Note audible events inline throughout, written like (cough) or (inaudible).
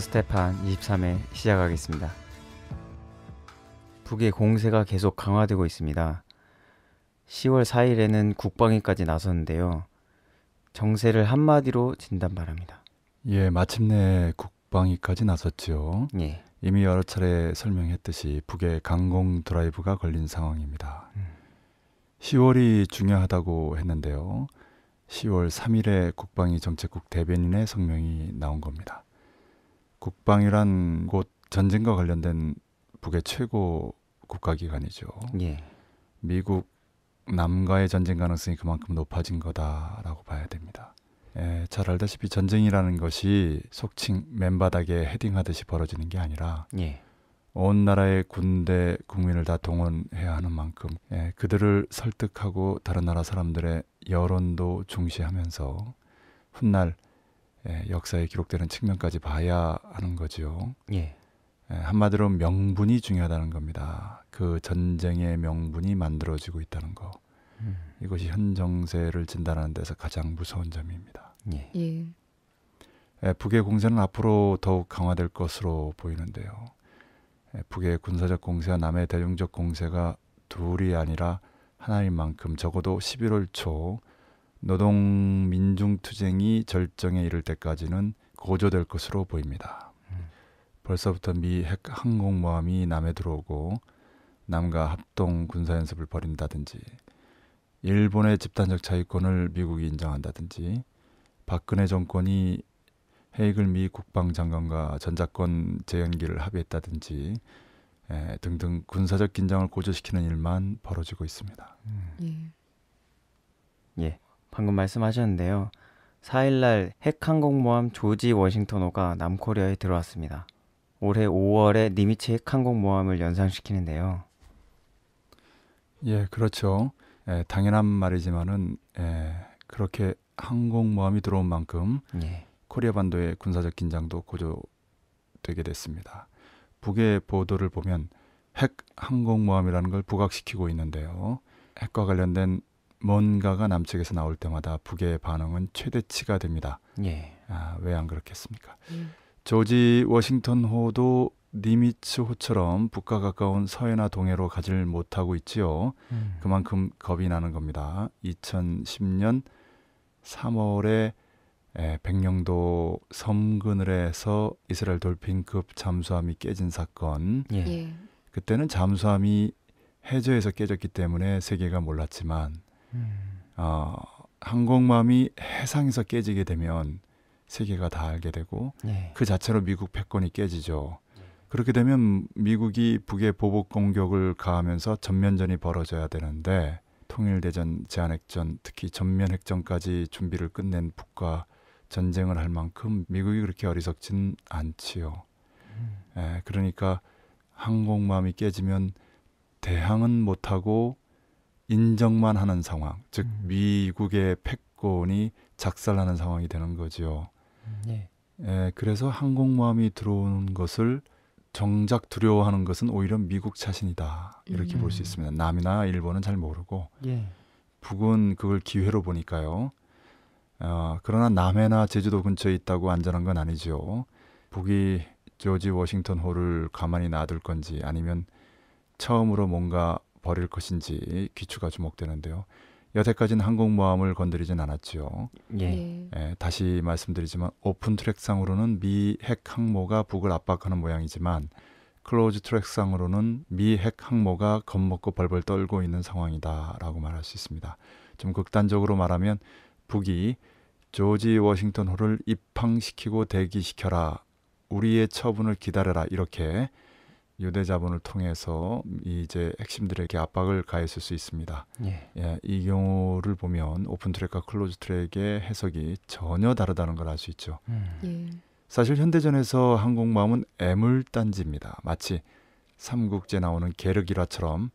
스테판 23회 시작하겠습니다. 북의 공세가 계속 강화되고 있습니다. 10월 4일에는 국방위까지 나섰는데요. 정세를 한마디로 진단 바랍니다. 예, 마침내 국방위까지 나섰지 예. 이미 여러 차례 설명했듯이 북의 강공 드라이브가 걸린 상황입니다. 음. 10월이 중요하다고 했는데요. 10월 3일에 국방위 정책국 대변인의 성명이 나온 겁니다. 국방이란 곧 전쟁과 관련된 북의 최고 국가기관이죠. 예. 미국 남과의 전쟁 가능성이 그만큼 높아진 거다라고 봐야 됩니다. 예, 잘 알다시피 전쟁이라는 것이 속칭 맨바닥에 헤딩하듯이 벌어지는 게 아니라 예. 온 나라의 군대 국민을 다 동원해야 하는 만큼 예, 그들을 설득하고 다른 나라 사람들의 여론도 중시하면서 훗날 예, 역사에 기록되는 측면까지 봐야 하는 거지요. 예. 예, 한마디로 명분이 중요하다는 겁니다. 그 전쟁의 명분이 만들어지고 있다는 거. 음. 이것이 현 정세를 진단하는 데서 가장 무서운 점입니다. 예. 예. 예, 북의 공세는 앞으로 더욱 강화될 것으로 보이는데요. 예, 북의 군사적 공세와 남의 대중적 공세가 둘이 아니라 하나인 만큼 적어도 11월 초 노동 민중 투쟁이 절정에 이를 때까지는 고조될 것으로 보입니다. 음. 벌써부터 미핵 항공모함이 남해 들어오고 남과 합동 군사 연습을 벌인다든지 일본의 집단적 자위권을 미국이 인정한다든지 박근혜 정권이 헤이글 미 국방장관과 전작권 재연기를 합의했다든지 에, 등등 군사적 긴장을 고조시키는 일만 벌어지고 있습니다. 음. 예. 예. 방금 말씀하셨는데요. 4일날 핵항공모함 조지 워싱턴호가 남코리아에 들어왔습니다. 올해 5월에 니미츠 핵항공모함을 연상시키는데요. 예, 그렇죠. 예, 당연한 말이지만은 예, 그렇게 항공모함이 들어온 만큼 예. 코리아 반도의 군사적 긴장도 고조되게 됐습니다. 북의 보도를 보면 핵 항공모함이라는 걸 부각시키고 있는데요. 핵과 관련된 뭔가가 남측에서 나올 때마다 북의 반응은 최대치가 됩니다. 예. 아, 왜안 그렇겠습니까? 음. 조지 워싱턴 호도 니미츠 호처럼 북과 가까운 서해나 동해로 가질 못하고 있지요. 음. 그만큼 겁이 나는 겁니다. 2010년 3월에 에, 백령도 섬 그늘에서 이스라엘 돌핀급 잠수함이 깨진 사건. 예. 예. 그때는 잠수함이 해저에서 깨졌기 때문에 세계가 몰랐지만 음. 어, 한국마음이 해상에서 깨지게 되면 세계가 다 알게 되고 네. 그 자체로 미국 패권이 깨지죠. 네. 그렇게 되면 미국이 북의 보복 공격을 가하면서 전면전이 벌어져야 되는데 통일대전, 제한핵전, 특히 전면핵전까지 준비를 끝낸 북과 전쟁을 할 만큼 미국이 그렇게 어리석진 않지요. 음. 예, 그러니까 항공마음이 깨지면 대항은 못하고 인정만 하는 상황, 즉 음. 미국의 패권이 작살하는 상황이 되는 거지요. 네. 예, 그래서 항공모함이 들어오는 것을 정작 두려워하는 것은 오히려 미국 자신이다 이렇게 음. 볼수 있습니다. 남이나 일본은 잘 모르고 예. 북은 그걸 기회로 보니까요. 어, 그러나 남해나 제주도 근처에 있다고 안전한 건아니죠 북이 조지 워싱턴 호를 가만히 놔둘 건지 아니면 처음으로 뭔가 버릴 것인지 귀추가 주목되는데요. 여태까지는 항공모함을 건드리진 않았지요. 예. 예. 예. 다시 말씀드리지만 오픈 트랙상으로는 미 핵 항모가 북을 압박하는 모양이지만 클로즈 트랙상으로는 미 핵 항모가 겁먹고 벌벌 떨고 있는 상황이다라고 말할 수 있습니다. 좀 극단적으로 말하면 북이 조지 워싱턴 호를 입항시키고 대기시켜라. 우리의 처분을 기다려라. 이렇게 유대 자본을 통해서 이제 핵심들에게 압박을 가했을 수 있습니다. 예. 예, 이 경우를 보면 오픈 트랙과 클로즈 트랙의 해석이 전혀 다르다는 걸 알 수 있죠. 음. 예. 사실 현대전에서 항공모함은 애물단지입니다. 마치 삼국지에 나오는 계륵일라처럼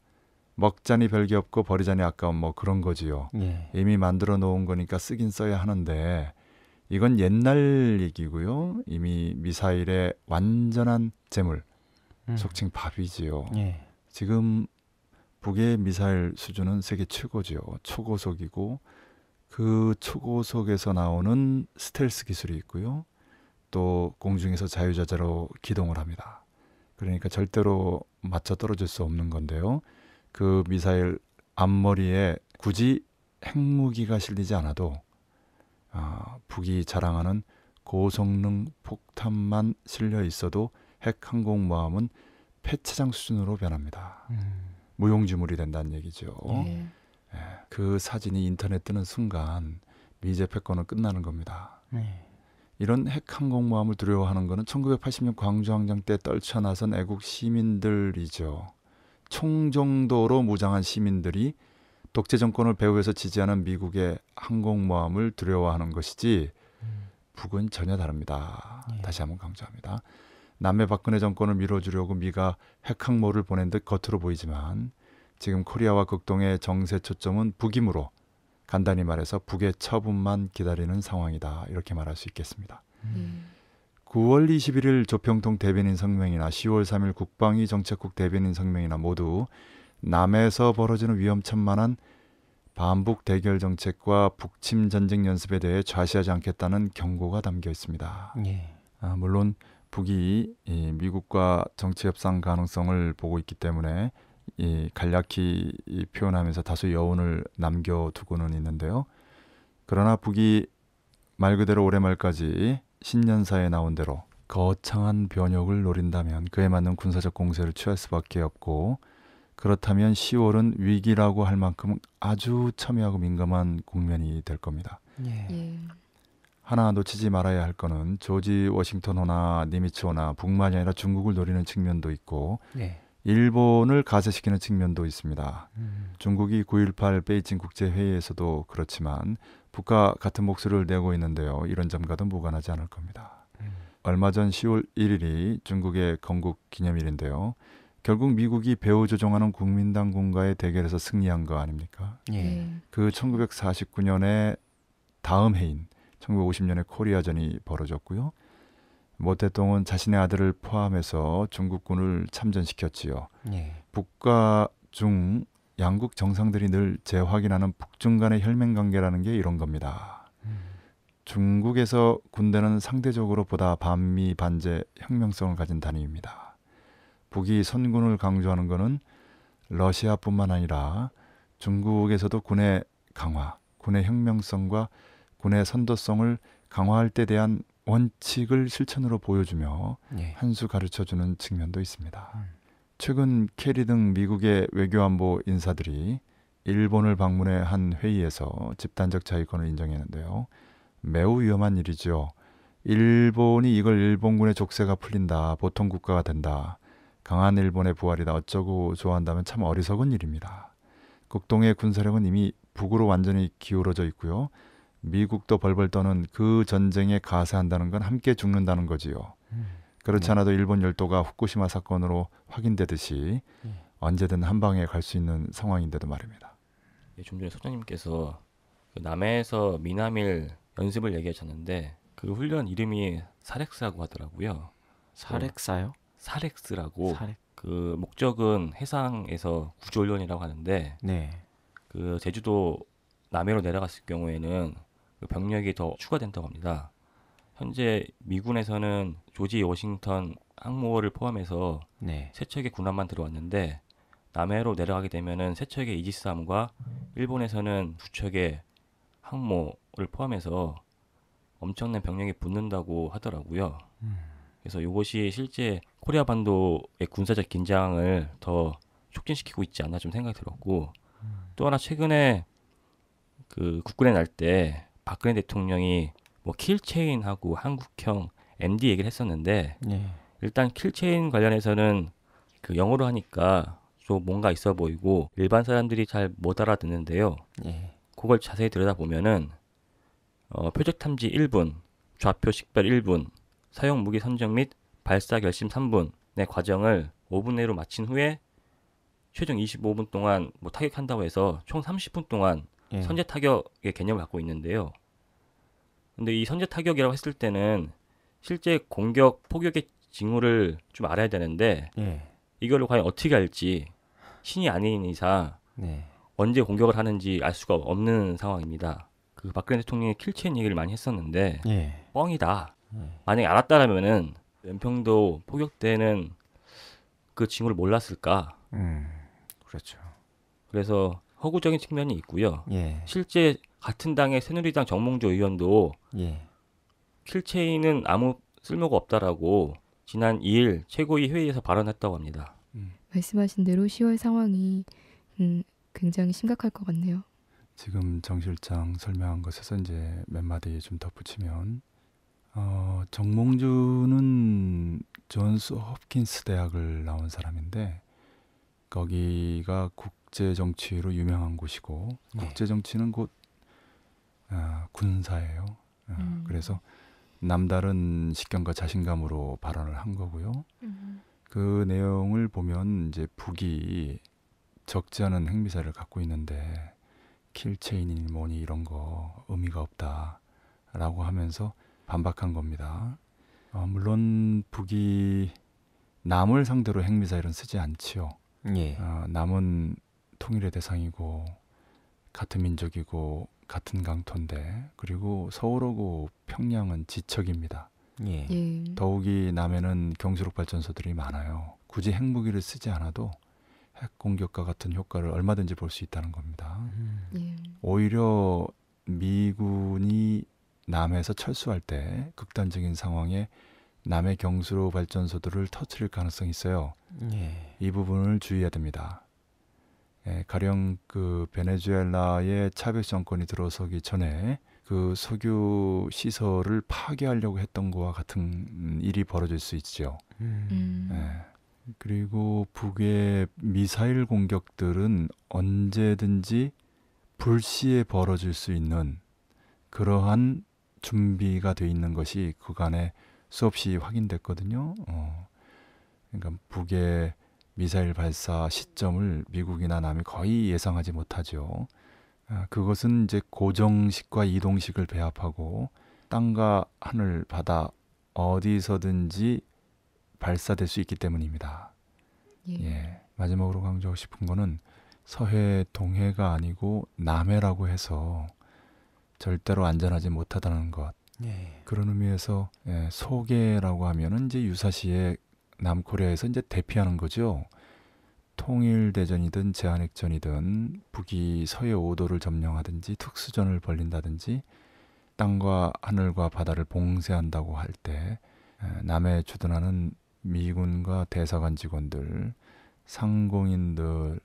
먹자니 별게 없고 버리자니 아까운 뭐 그런 거지요. 예. 이미 만들어 놓은 거니까 쓰긴 써야 하는데 이건 옛날 얘기고요. 이미 미사일의 완전한 재물 음. 속칭 밥이지요. 예. 지금 북의 미사일 수준은 세계 최고지요. 초고속이고 그 초고속에서 나오는 스텔스 기술이 있고요. 또 공중에서 자유자재로 기동을 합니다. 그러니까 절대로 맞춰 떨어질 수 없는 건데요. 그 미사일 앞머리에 굳이 핵무기가 실리지 않아도 아, 북이 자랑하는 고성능 폭탄만 실려 있어도 핵항공모함은 폐차장 수준으로 변합니다. 음. 무용지물이 된다는 얘기죠. 예. 예. 그 사진이 인터넷 뜨는 순간 미제 패권은 끝나는 겁니다. 예. 이런 핵항공모함을 두려워하는 것은 1980년 광주항쟁 때 떨쳐나선 애국 시민들이죠. 총정도로 무장한 시민들이 독재 정권을 배후에서 지지하는 미국의 항공모함을 두려워하는 것이지 음. 북은 전혀 다릅니다. 예. 다시 한번 강조합니다. 남의 박근혜 정권을 밀어주려고 미가 핵항모를 보낸 듯 겉으로 보이지만 지금 코리아와 극동의 정세 초점은 북임으로 간단히 말해서 북의 처분만 기다리는 상황이다 이렇게 말할 수 있겠습니다. 음. 9월 21일 조평통 대변인 성명이나 10월 3일 국방위 정책국 대변인 성명이나 모두 남에서 벌어지는 위험천만한 반북 대결 정책과 북침 전쟁 연습에 대해 좌시하지 않겠다는 경고가 담겨 있습니다. 예. 아, 물론 북이 이 미국과 정치 협상 가능성을 보고 있기 때문에 이 간략히 표현하면서 다소 여운을 남겨두고는 있는데요. 그러나 북이 말 그대로 올해 말까지 신년사에 나온 대로 거창한 변혁을 노린다면 그에 맞는 군사적 공세를 취할 수밖에 없고 그렇다면 10월은 위기라고 할 만큼 아주 첨예하고 민감한 국면이 될 겁니다. 예. 예. 하나 놓치지 말아야 할 거는 조지 워싱턴 호나 니미츠 호나 북만이 아니라 중국을 노리는 측면도 있고 네. 일본을 가세시키는 측면도 있습니다. 음. 중국이 9.18 베이징 국제회의에서도 그렇지만 북과 같은 목소리를 내고 있는데요. 이런 점과도 무관하지 않을 겁니다. 음. 얼마 전 10월 1일이 중국의 건국 기념일인데요. 결국 미국이 배후 조종하는 국민당군과의 대결에서 승리한 거 아닙니까? 예. 네. 그 1949년에 다음 해인 1950년에 코리아전이 벌어졌고요. 모태똥은 자신의 아들을 포함해서 중국군을 참전시켰지요. 예. 북과 중 양국 정상들이 늘 재확인하는 북중 간의 혈맹 관계라는 게 이런 겁니다. 음. 중국에서 군대는 상대적으로 보다 반미 반제 혁명성을 가진 단위입니다. 북이 선군을 강조하는 것은 러시아뿐만 아니라 중국에서도 군의 강화, 군의 혁명성과 군의 선도성을 강화할 때 대한 원칙을 실천으로 보여주며 예. 한수 가르쳐주는 측면도 있습니다. 음. 최근 캐리 등 미국의 외교안보 인사들이 일본을 방문해 한 회의에서 집단적 자위권을 인정했는데요. 매우 위험한 일이죠. 일본이 이걸 일본군의 족쇄가 풀린다, 보통 국가가 된다, 강한 일본의 부활이다 어쩌고 좋아한다면 참 어리석은 일입니다. 극동의 군사력은 이미 북으로 완전히 기울어져 있고요. 미국도 벌벌 떠는 그 전쟁에 가세한다는 건 함께 죽는다는 거지요. 그렇지 네. 않아도 일본 열도가 후쿠시마 사건으로 확인되듯이 예. 언제든 한 방에 갈 수 있는 상황인데도 말입니다. 예, 좀 전에 소장님께서 그 남해에서 미남일 연습을 얘기하셨는데 그 훈련 이름이 사렉스라고 하더라고요. 사렉사요? 네. 사렉스라고. 사렉. 그 목적은 해상에서 구조 훈련이라고 하는데 네. 그 제주도 남해로 내려갔을 경우에는 그 병력이 더 추가된다고 합니다. 현재 미군에서는 조지 워싱턴 항모를 포함해서 네. 세 척의 군함만 들어왔는데 남해로 내려가게 되면은 세 척의 이지스함과 일본에서는 두 척의 항모를 포함해서 엄청난 병력이 붙는다고 하더라고요. 음. 그래서 이것이 실제 코리아 반도의 군사적 긴장을 더 촉진시키고 있지 않나 좀 생각이 들었고 음. 또 하나 최근에 그 국군의 날때 박근혜 대통령이 뭐 킬체인하고 한국형 MD 얘기를 했었는데 네. 일단 킬체인 관련해서는 그 영어로 하니까 좀 뭔가 있어 보이고 일반 사람들이 잘 못 알아듣는데요. 네. 그걸 자세히 들여다보면은 어, 표적 탐지 1분, 좌표 식별 1분, 사용 무기 선정 및 발사 결심 3분의 과정을 5분 내로 마친 후에 최종 25분 동안 뭐 타격한다고 해서 총 30분 동안 예. 선제 타격의 개념을 갖고 있는데요. 근데 이 선제 타격이라고 했을 때는 실제 공격 포격의 징후를 좀 알아야 되는데 예. 이걸 과연 어떻게 알지 신이 아닌 이상 네. 언제 공격을 하는지 알 수가 없는 상황입니다. 그 박근혜 대통령이 킬체인 얘기를 많이 했었는데 예. 뻥이다. 예. 만약에 알았다라면은 연평도 포격 때는 그 징후를 몰랐을까? 음, 그렇죠. 그래서 허구적인 측면이 있고요. 예. 실제 같은 당의 새누리당 정몽주 의원도 예. 킬체인은 아무 쓸모가 없다라고 지난 2일 최고위 회의에서 발언했다고 합니다. 음. 말씀하신 대로 10월 상황이 음, 굉장히 심각할 것 같네요. 지금 정 실장 설명한 것에서 이제 몇 마디 좀 덧붙이면 어, 정몽주는 존스 홉킨스 대학을 나온 사람인데 거기가 국 국제 정치로 유명한 곳이고 네. 국제 정치는 곧 아, 군사예요. 아, 음. 그래서 남다른 식견과 자신감으로 발언을 한 거고요. 음. 그 내용을 보면 이제 북이 적지 않은 핵미사를 갖고 있는데 킬체인이 뭐니 이런 거 의미가 없다라고 하면서 반박한 겁니다. 어, 물론 북이 남을 상대로 핵미사일은 쓰지 않지요. 예. 어, 남은 통일의 대상이고 같은 민족이고 같은 강토인데 그리고 서울하고 평양은 지척입니다. 예. 예. 더욱이 남해는 경수력 발전소들이 많아요. 굳이 핵무기를 쓰지 않아도 핵 공격과 같은 효과를 얼마든지 볼 수 있다는 겁니다. 음. 예. 오히려 미군이 남해에서 철수할 때 극단적인 상황에 남해 경수로 발전소들을 터트릴 가능성이 있어요. 예. 이 부분을 주의해야 됩니다. 예, 가령 그 베네수엘라의 차베 정권이 들어서기 전에 그 석유 시설을 파괴하려고 했던 것과 같은 일이 벌어질 수 있죠. 음. 예. 그리고 북의 미사일 공격들은 언제든지 불시에 벌어질 수 있는 그러한 준비가 돼 있는 것이 그간에 수없이 확인됐거든요. 어. 그러니까 북의 미사일 발사 시점을 미국이나 남이 거의 예상하지 못하죠. 아, 그것은 이제 고정식과 이동식을 배합하고 땅과 하늘, 바다 어디서든지 발사될 수 있기 때문입니다. 예. 예. 마지막으로 강조하고 싶은 거는 서해 동해가 아니고 남해라고 해서 절대로 안전하지 못하다는 것. 예. 그런 의미에서 예, 소개라고 하면은 이제 유사시에 남코리아에서 이제 대피하는 거죠. 통일대전이든 제한핵전이든 북이 서해 5도를 점령하든지 특수전을 벌린다든지 땅과 하늘과 바다를 봉쇄한다고 할 때 남해 주둔하는 미군과 대사관 직원들, 상공인들을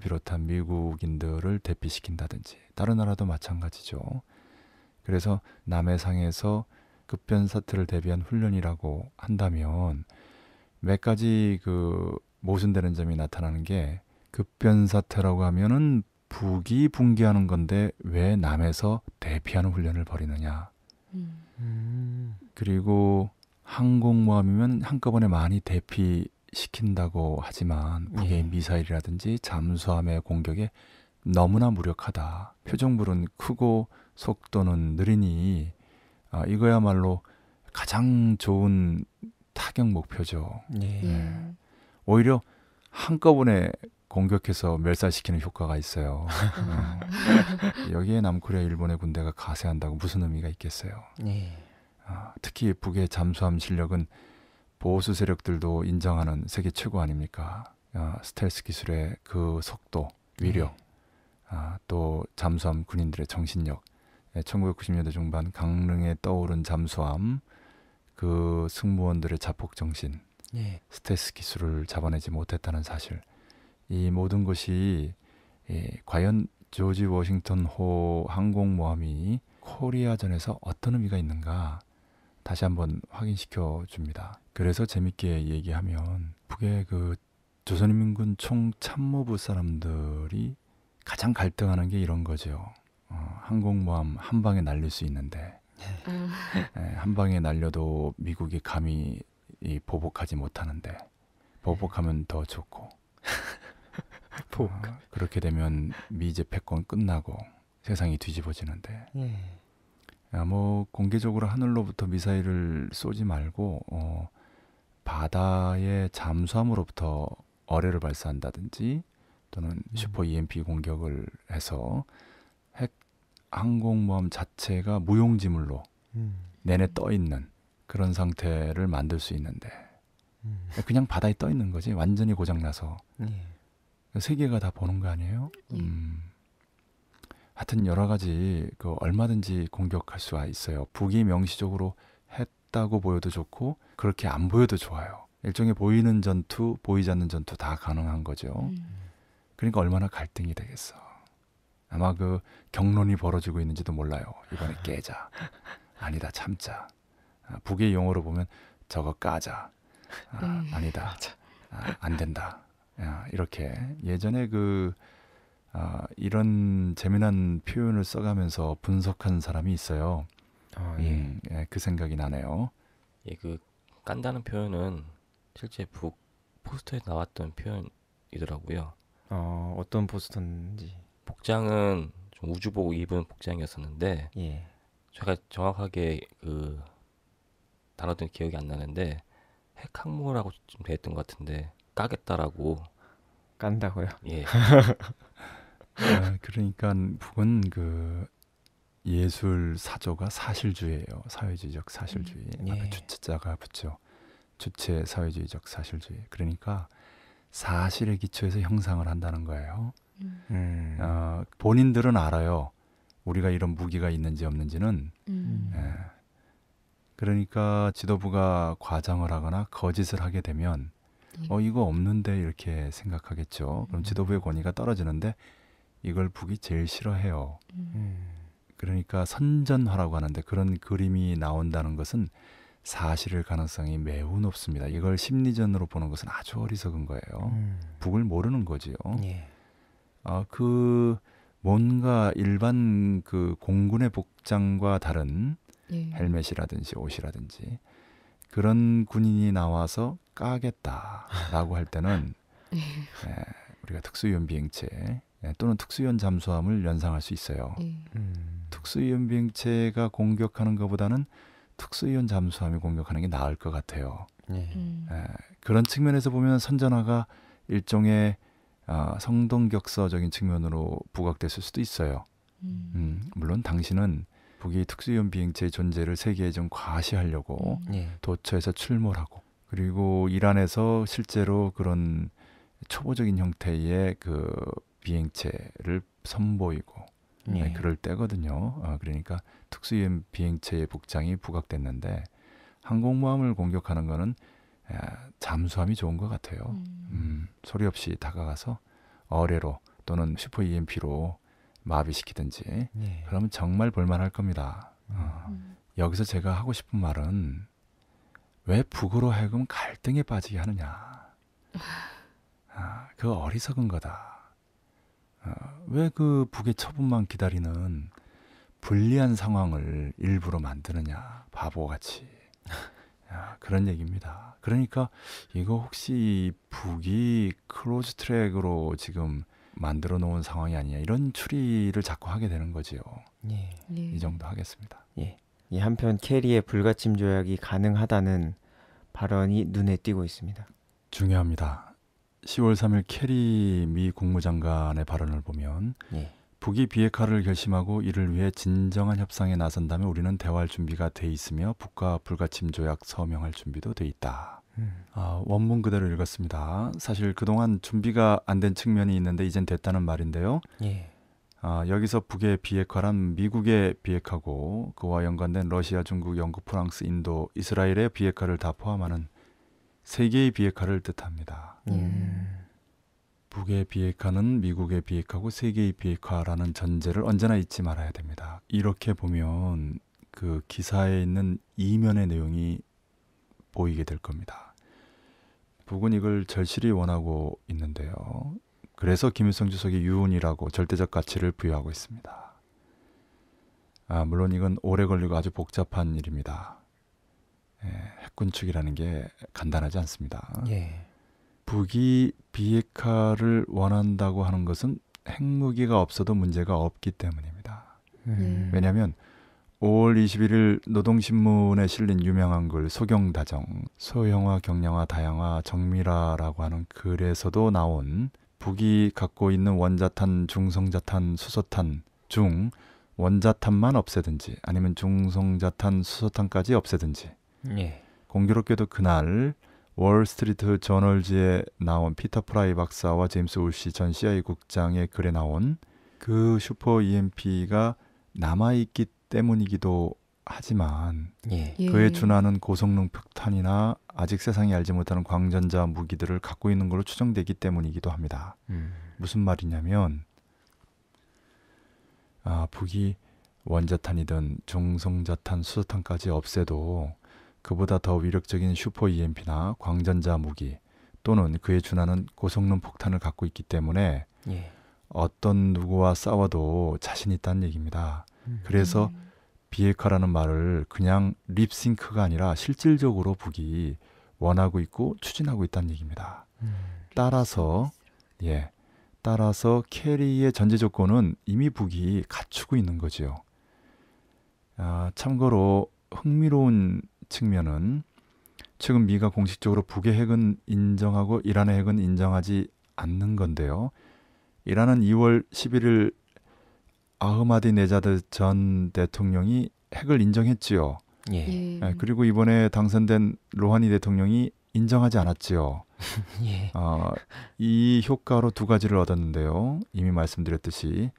비롯한 미국인들을 대피시킨다든지 다른 나라도 마찬가지죠. 그래서 남해상에서 급변 사태를 대비한 훈련이라고 한다면 몇 가지 그 모순되는 점이 나타나는 게 급변 사태라고 하면은 북이 붕괴하는 건데 왜 남에서 대피하는 훈련을 벌이느냐. 음. 그리고 항공모함이면 한꺼번에 많이 대피시킨다고 하지만 북의 예. 미사일이라든지 잠수함의 공격에 너무나 무력하다. 표정불은 크고 속도는 느리니 아, 이거야말로 가장 좋은 타격 목표죠. 예. 예. 오히려 한꺼번에 공격해서 멸살시키는 효과가 있어요. 네. (laughs) 여기에 남코리아 일본의 군대가 가세한다고 무슨 의미가 있겠어요. 예. 아, 특히 북의 잠수함 실력은 보수 세력들도 인정하는 세계 최고 아닙니까? 아, 스텔스 기술의 그 속도, 위력, 아, 또 잠수함 군인들의 정신력. 1990년대 예, 중반 강릉에 떠오른 잠수함, 그 승무원들의 자폭 정신, 예. 스레스 기술을 잡아내지 못했다는 사실, 이 모든 것이 예, 과연 조지 워싱턴호 항공모함이 코리아전에서 어떤 의미가 있는가 다시 한번 확인시켜 줍니다. 그래서 재밌게 얘기하면 북의 그 조선인민군 총참모부 사람들이 가장 갈등하는 게 이런 거죠. 어, 항공모함 한 방에 날릴 수 있는데 예, 한 방에 날려도 미국이 감히 이 보복하지 못하는데 보복하면 더 좋고 (laughs) 보복. 어, 그렇게 되면 미제 패권 끝나고 세상이 뒤집어지는데 예. 아, 뭐 공개적으로 하늘로부터 미사일을 쏘지 말고 어, 바다의 잠수함으로부터 어뢰를 발사한다든지 또는 음. 슈퍼 EMP 공격을 해서 핵 항공모함 자체가 무용지물로 음. 내내 떠 있는 그런 상태를 만들 수 있는데 음. 그냥 바다에 떠 있는 거지 완전히 고장나서 예. 세계가 다 보는 거 아니에요? 예. 음. 하여튼 여러 가지 그 얼마든지 공격할 수가 있어요. 북이 명시적으로 했다고 보여도 좋고 그렇게 안 보여도 좋아요. 일종의 보이는 전투, 보이지 않는 전투 다 가능한 거죠. 음. 그러니까 얼마나 갈등이 되겠어. 아마 그 경론이 벌어지고 있는지도 몰라요. 이번에 깨자. 아니다 참자. 아, 북의 용어로 보면 저거 까자. 아, 음. 아니다. 아, 안 된다. 아, 이렇게 예전에 그 아, 이런 재미난 표현을 써가면서 분석한 사람이 있어요. 아, 예. 음, 예, 그 생각이 나네요. 예, 그 깐다는 표현은 실제 북 포스터에 나왔던 표현이더라고요. 어, 어떤 포스터인지. 복장은 좀 우주복 입은 복장이었었는데 예. 제가 정확하게 그단어들 기억이 안 나는데 핵항모라고 좀 되었던 것 같은데 까겠다라고 깐다고요? 예. (laughs) 아, 그러니까 북은 그 예술 사조가 사실주의예요. 사회주의적 사실주의. 음, 예. 앞에 주체자가 붙죠. 주체 사회주의적 사실주의. 그러니까 사실의 기초에서 형상을 한다는 거예요. 음. 어, 본인들은 알아요. 우리가 이런 무기가 있는지 없는지는. 음. 예. 그러니까 지도부가 과장을 하거나 거짓을 하게 되면 예. 어 이거 없는데 이렇게 생각하겠죠. 그럼 음. 지도부의 권위가 떨어지는데 이걸 북이 제일 싫어해요. 음. 음. 그러니까 선전화라고 하는데 그런 그림이 나온다는 것은 사실일 가능성이 매우 높습니다. 이걸 심리전으로 보는 것은 아주 어리석은 거예요. 음. 북을 모르는 거지요. 예. 아, 그 뭔가 일반 그 공군의 복장과 다른 예. 헬멧이라든지 옷이라든지 그런 군인이 나와서 까겠다라고 할 때는 (laughs) 예. 예, 우리가 특수위원 비행체 예, 또는 특수위원 잠수함을 연상할 수 있어요. 예. 음. 특수위원 비행체가 공격하는 것보다는 특수위원 잠수함이 공격하는 게 나을 것 같아요. 예. 음. 그런 측면에서 보면 선전화가 일종의 아, 성동격서적인 측면으로 부각됐을 수도 있어요. 음. 음, 물론 당신은 북이 특수위험 비행체의 존재를 세계에 좀 과시하려고 네. 도처에서 출몰하고 그리고 이란에서 실제로 그런 초보적인 형태의 그 비행체를 선보이고 네. 네, 그럴 때거든요. 아, 그러니까 특수위험 비행체의 복장이 부각됐는데 항공모함을 공격하는 거는 잠수함이 좋은 것 같아요. 음. 음, 소리 없이 다가가서 어뢰로 또는 슈퍼 EMP로 마비시키든지 네. 그러면 정말 볼만할 겁니다. 음. 어, 음. 여기서 제가 하고 싶은 말은 왜 북으로 하금 갈등에 빠지게 하느냐. (laughs) 아, 그 어리석은 거다. 어, 왜그 북의 처분만 기다리는 불리한 상황을 일부러 만드느냐, 바보같이. (laughs) 아, 그런 얘기입니다. 그러니까 이거 혹시 북이 클로즈 트랙으로 지금 만들어 놓은 상황이 아니냐 이런 추리를 자꾸 하게 되는 거지요. 예. 예. 이 정도 하겠습니다. 예. 예, 한편 캐리의 불가침 조약이 가능하다는 발언이 눈에 띄고 있습니다. 중요합니다. 10월 3일 캐리 미 국무장관의 발언을 보면 예. 북이 비핵화를 결심하고 이를 위해 진정한 협상에 나선다면 우리는 대화할 준비가 돼 있으며 북과 불가침 조약 서명할 준비도 돼 있다. 음. 아, 원문 그대로 읽었습니다. 사실 그동안 준비가 안 된 측면이 있는데 이젠 됐다는 말인데요. 예. 아, 여기서 북의 비핵화란 미국의 비핵화고 그와 연관된 러시아, 중국, 영국, 프랑스, 인도, 이스라엘의 비핵화를 다 포함하는 세계의 비핵화를 뜻합니다. 음. 북의 비핵화는 미국의 비핵화고 세계의 비핵화라는 전제를 언제나 잊지 말아야 됩니다. 이렇게 보면 그 기사에 있는 이면의 내용이 보이게 될 겁니다. 북은 이걸 절실히 원하고 있는데요. 그래서 김일성 주석이 유운이라고 절대적 가치를 부여하고 있습니다. 아, 물론 이건 오래 걸리고 아주 복잡한 일입니다. 예, 핵군축이라는 게 간단하지 않습니다. 예. 북이 비핵화를 원한다고 하는 것은 핵무기가 없어도 문제가 없기 때문입니다. 음. 왜냐하면 5월 21일 노동신문에 실린 유명한 글 소경다정, 소형화, 경량화, 다양화, 정밀화라고 하는 글에서도 나온 북이 갖고 있는 원자탄, 중성자탄, 수소탄 중 원자탄만 없애든지 아니면 중성자탄, 수소탄까지 없애든지 예. 공교롭게도 그날 월스트리트 저널지에 나온 피터 프라이 박사와 제임스 올시 전 CIA 국장의 글에 나온 그 슈퍼 EMP가 남아있기 때문이기도 하지만 예. 그에 예. 준하는 고성능 폭탄이나 아직 세상이 알지 못하는 광전자 무기들을 갖고 있는 걸로 추정되기 때문이기도 합니다. 음. 무슨 말이냐면 아, 북이 원자탄이든 중성자탄, 수소탄까지 없애도 그보다 더 위력적인 슈퍼 EMP나 광전자 무기 또는 그에 준하는 고성능 폭탄을 갖고 있기 때문에 예. 어떤 누구와 싸워도 자신 있다는 얘기입니다. 음. 그래서 음. 비핵화라는 말을 그냥 립싱크가 아니라 실질적으로 북이 원하고 있고 추진하고 있다는 얘기입니다. 음. 따라서 예. 따라서 캐리의 전제 조건은 이미 북이 갖추고 있는 거지요. 아, 참고로 흥미로운 측면은 지금 미가 공식적으로 북의 핵은 인정하고 이란의 핵은 인정하지 않는 건데요. 이란은 2월 11일 아흐마디 네자드 전 대통령이 핵을 인정했지요. 예. 예. 예. 그리고 이번에 당선된 로하니 대통령이 인정하지 않았지요. (laughs) 예. 어, 이 효과로 두 가지를 얻었는데요. 이미 말씀드렸듯이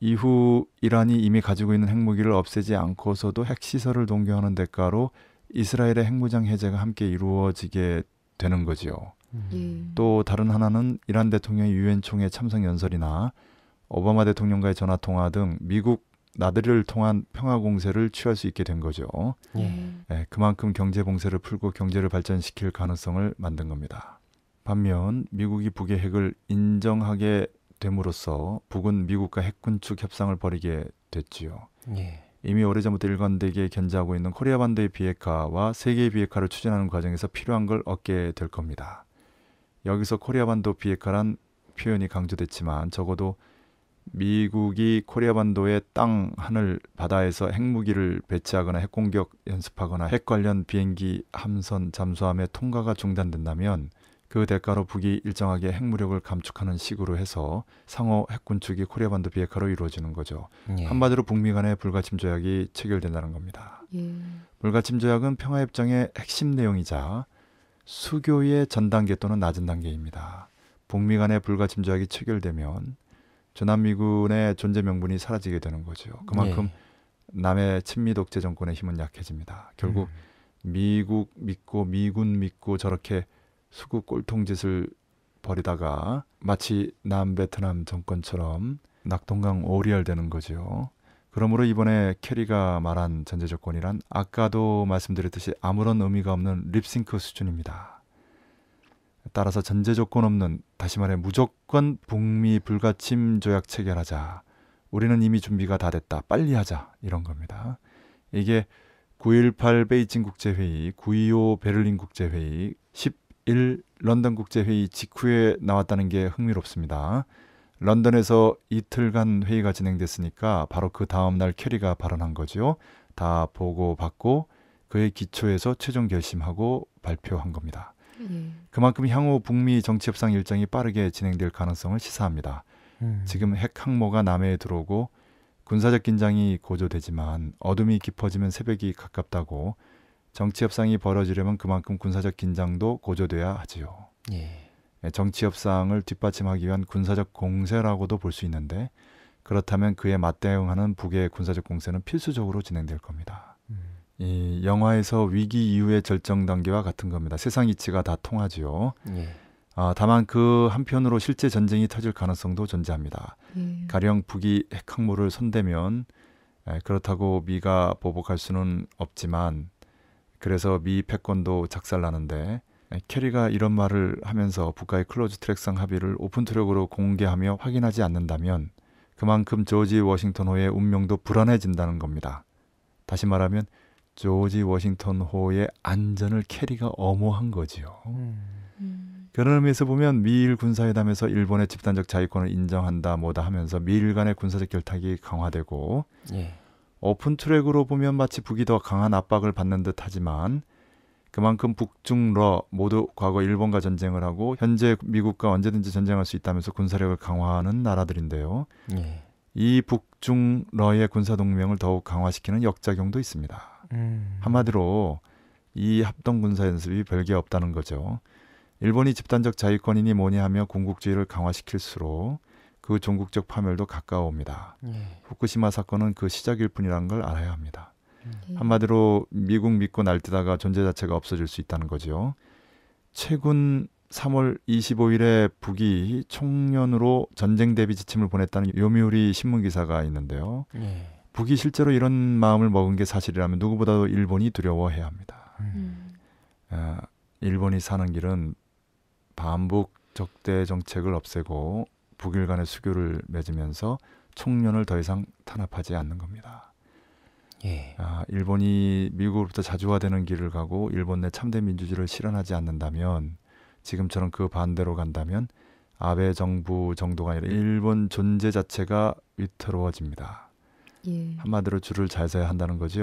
이후 이란이 이미 가지고 있는 핵무기를 없애지 않고서도 핵시설을 동경하는 대가로 이스라엘의 핵무장 해제가 함께 이루어지게 되는 거지요. 음. 예. 또 다른 하나는 이란 대통령의 유엔 총회 참석 연설이나 오바마 대통령과의 전화 통화 등 미국 나들이를 통한 평화 공세를 취할 수 있게 된 거죠. 예. 예, 그만큼 경제 봉쇄를 풀고 경제를 발전시킬 가능성을 만든 겁니다. 반면 미국이 북의 핵을 인정하게 됨으로써 북은 미국과 핵 군축 협상을 벌이게 됐지요. 예. 이미 오래전부터 일관되게 견제하고 있는 코리아 반도의 비핵화와 세계의 비핵화를 추진하는 과정에서 필요한 걸 얻게 될 겁니다. 여기서 코리아 반도 비핵화란 표현이 강조됐지만 적어도 미국이 코리아 반도의 땅, 하늘, 바다에서 핵무기를 배치하거나 핵공격 연습하거나 핵 관련 비행기 함선 잠수함의 통과가 중단된다면 그 대가로 북이 일정하게 핵무력을 감축하는 식으로 해서 상호 핵군축이 코리아 반도 비핵화로 이루어지는 거죠. 예. 한마디로 북미 간의 불가침 조약이 체결된다는 겁니다. 예. 불가침 조약은 평화 협정의 핵심 내용이자 수교의 전 단계 또는 낮은 단계입니다. 북미 간의 불가침 조약이 체결되면 조남미군의 존재 명분이 사라지게 되는 거죠. 그만큼 예. 남의 친미 독재 정권의 힘은 약해집니다. 결국 음. 미국 믿고 미군 믿고 저렇게 수구 꼴통짓을 벌이다가 마치 남베트남 정권처럼 낙동강 오리알되는 거지요 그러므로 이번에 캐리가 말한 전제 조건이란 아까도 말씀드렸듯이 아무런 의미가 없는 립싱크 수준입니다. 따라서 전제 조건 없는 다시 말해 무조건 북미 불가침 조약 체결하자. 우리는 이미 준비가 다 됐다. 빨리 하자. 이런 겁니다. 이게 9.18 베이징 국제회의, 9.25 베를린 국제회의, 10일 런던 국제회의 직후에 나왔다는 게 흥미롭습니다. 런던에서 이틀간 회의가 진행됐으니까 바로 그 다음날 캐리가 발언한 거지요. 다 보고 받고 그의 기초에서 최종 결심하고 발표한 겁니다. 음. 그만큼 향후 북미 정치 협상 일정이 빠르게 진행될 가능성을 시사합니다. 음. 지금 핵 항모가 남해에 들어오고 군사적 긴장이 고조되지만 어둠이 깊어지면 새벽이 가깝다고 정치 협상이 벌어지려면 그만큼 군사적 긴장도 고조돼야 하지요. 예. 예 정치 협상을 뒷받침하기 위한 군사적 공세라고도 볼 수 있는데 그렇다면 그에 맞대응하는 북의 군사적 공세는 필수적으로 진행될 겁니다. 음. 이 영화에서 위기 이후의 절정 단계와 같은 겁니다. 세상 이치가 다 통하지요. 예. 아, 다만 그 한편으로 실제 전쟁이 터질 가능성도 존재합니다. 예. 가령 북이 핵항모를 손대면 에, 예, 그렇다고 미가 보복할 수는 없지만 그래서 미 패권도 작살나는데 캐리가 이런 말을 하면서 북한의 클로즈 트랙상 합의를 오픈 트랙으로 공개하며 확인하지 않는다면 그만큼 조지 워싱턴호의 운명도 불안해진다는 겁니다. 다시 말하면 조지 워싱턴호의 안전을 캐리가 엄호한 거지요. 음. 그런 의미에서 보면 미일 군사회담에서 일본의 집단적 자위권을 인정한다 뭐다 하면서 미일 간의 군사적 결탁이 강화되고 예. 오픈 트랙으로 보면 마치 북이 더 강한 압박을 받는 듯 하지만 그만큼 북중러 모두 과거 일본과 전쟁을 하고 현재 미국과 언제든지 전쟁할 수 있다면서 군사력을 강화하는 나라들인데요. 예. 이 북중러의 군사 동맹을 더욱 강화시키는 역작용도 있습니다. 음. 한마디로 이 합동 군사 연습이 별게 없다는 거죠. 일본이 집단적 자위권이니 뭐니 하며 군국주의를 강화시킬수록 그 종국적 파멸도 가까워옵니다. 예. 후쿠시마 사건은 그 시작일 뿐이라는 걸 알아야 합니다. 예. 한마디로 미국 믿고 날뛰다가 존재 자체가 없어질 수 있다는 거지요. 최근 3월 25일에 북이 총련으로 전쟁 대비 지침을 보냈다는 요미우리 신문 기사가 있는데요. 예. 북이 실제로 이런 마음을 먹은 게 사실이라면 누구보다도 일본이 두려워해야 합니다. 음. 음. 아, 일본이 사는 길은 반북 적대 정책을 없애고 북일 간의 수교를 맺으면서 총련을 더 이상 탄압하지 않는 겁니다. 예. 아, 일본이 미국으로부터 자주화되는 길을 가고 일본 내 참된 민주주의를 실현하지 않는다면 지금처럼 그 반대로 간다면 아베 정부 정도가 아니라 일본 존재 자체가 위태로워집니다. 예. 한마디로 줄을 잘 서야 한다는 거지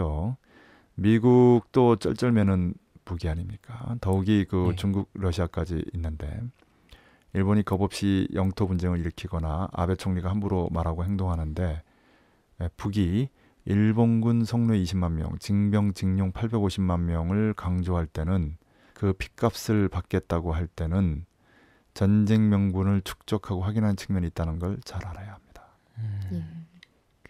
미국도 쩔쩔매는 북이 아닙니까? 더욱이 그 예. 중국, 러시아까지 있는데 일본이 겁없이 영토 분쟁을 일으키거나 아베 총리가 함부로 말하고 행동하는데 예, 북이 일본군 성뢰 20만 명, 징병 징용 850만 명을 강조할 때는 그 핏값을 받겠다고 할 때는 전쟁 명분을 축적하고 확인한 측면이 있다는 걸 잘 알아야 합니다. 음. 예. 그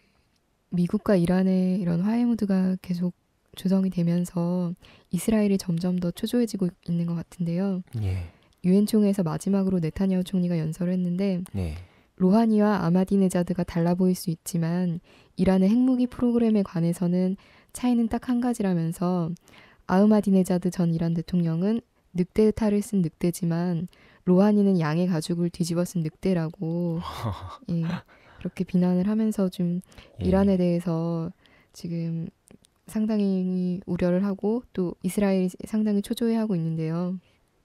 미국과 이란의 이런 화해 무드가 계속 조성이 되면서 이스라엘이 점점 더 초조해지고 있는 것 같은데요. 예. 유엔 총회에서 마지막으로 네타냐후 총리가 연설을 했는데 네. 로하니와 아마디네자드가 달라 보일 수 있지만 이란의 핵무기 프로그램에 관해서는 차이는 딱 한 가지라면서 아흐마디네자드 전 이란 대통령은 늑대의 탈을 쓴 늑대지만 로하니는 양의 가죽을 뒤집어 쓴 늑대라고 (laughs) 예, 그렇게 비난을 하면서 좀 예. 이란에 대해서 지금 상당히 우려를 하고 또 이스라엘이 상당히 초조해하고 있는데요.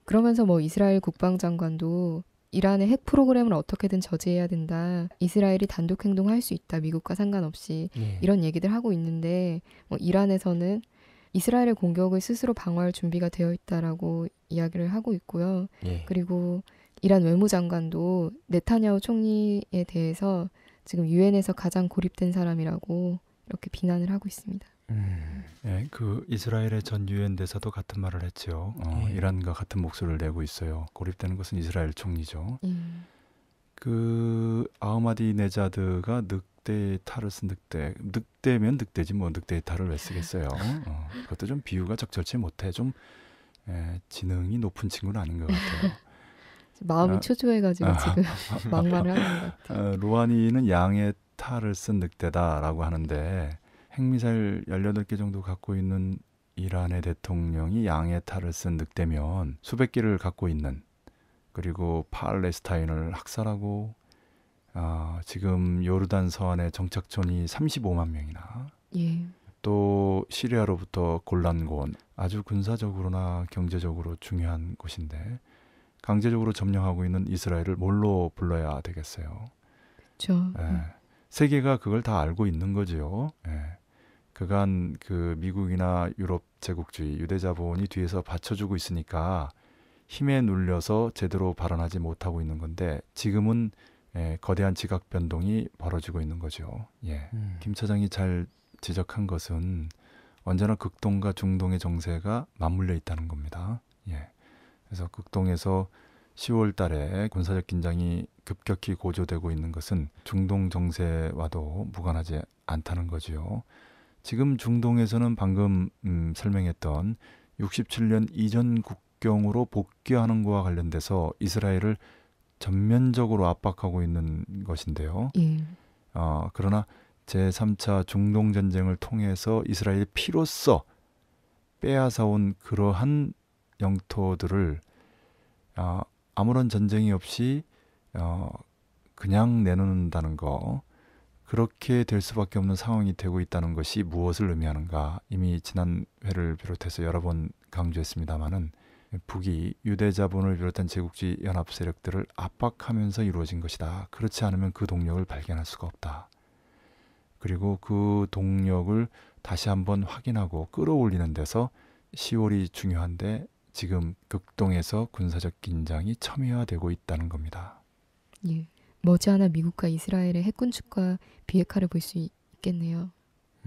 그러면서 뭐 이스라엘 국방장관도 이란의 핵 프로그램을 어떻게든 저지해야 된다. 이스라엘이 단독 행동할 수 있다. 미국과 상관없이 네. 이런 얘기들 하고 있는데 뭐 이란에서는 이스라엘의 공격을 스스로 방어할 준비가 되어 있다라고 이야기를 하고 있고요. 네. 그리고 이란 외무장관도 네타냐후 총리에 대해서 지금 유엔에서 가장 고립된 사람이라고 이렇게 비난을 하고 있습니다. 음. 예, 그 이스라엘의 전 유엔 대사도 같은 말을 했지요. 어, 예. 이란과 같은 목소리를 내고 있어요. 고립되는 것은 이스라엘 총리죠. 음. 그 아흐마디 네자드가 늑대의 탈을 쓴 늑대, 늑대면 늑대지 뭐 늑대의 탈을 왜 쓰겠어요? 어, 그것도 좀 비유가 적절치 못해. 좀 예, 지능이 높은 친구는 아닌 것 같아요. 마음이 아, 초조해가지고 아, 지금 아, 막말을 하는 것 같아요. 로하니는 아, 양의 탈을 쓴 늑대다라고 하는데 핵미사일 18개 정도 갖고 있는 이란의 대통령이 양의 탈을 쓴 늑대면 수백 개를 갖고 있는 그리고 팔레스타인을 학살하고 아, 지금 요르단 서안의 정착촌이 35만 명이나 예. 또 시리아로부터 골란고원 아주 군사적으로나 경제적으로 중요한 곳인데 강제적으로 점령하고 있는 이스라엘을 뭘로 불러야 되겠어요? 그렇죠. 예. 세계가 그걸 다 알고 있는 거지요. 예. 그간 그 미국이나 유럽 제국주의 유대 자본이 뒤에서 받쳐주고 있으니까 힘에 눌려서 제대로 발언하지 못하고 있는 건데 지금은 예, 거대한 지각 변동이 벌어지고 있는 거죠. 예. 음. 김 차장이 잘 지적한 것은 언제나 극동과 중동의 정세가 맞물려 있다는 겁니다. 예. 그래서 극동에서 10월 달에 군사적 긴장이 급격히 고조되고 있는 것은 중동 정세와도 무관하지 않다는 거지요. 지금 중동에서는 방금 음, 설명했던 67년 이전 국경으로 복귀하는 것과 관련돼서 이스라엘을 전면적으로 압박하고 있는 것인데요. 예. 어, 그러나 제3차 중동 전쟁을 통해서 이스라엘 피로써 빼앗아온 그러한 영토들을 어, 아무런 전쟁이 없이 어, 그냥 내놓는다는 거 그렇게 될 수밖에 없는 상황이 되고 있다는 것이 무엇을 의미하는가 이미 지난 회를 비롯해서 여러 번 강조했습니다마는 북이 유대 자본을 비롯한 제국주의 연합 세력들을 압박하면서 이루어진 것이다. 그렇지 않으면 그 동력을 발견할 수가 없다. 그리고 그 동력을 다시 한번 확인하고 끌어올리는 데서 10월이 중요한데 지금 극동에서 군사적 긴장이 첨예화되고 있다는 겁니다. 예. 머지않아 미국과 이스라엘의 핵군 축과 비핵화를 볼 수 있겠네요.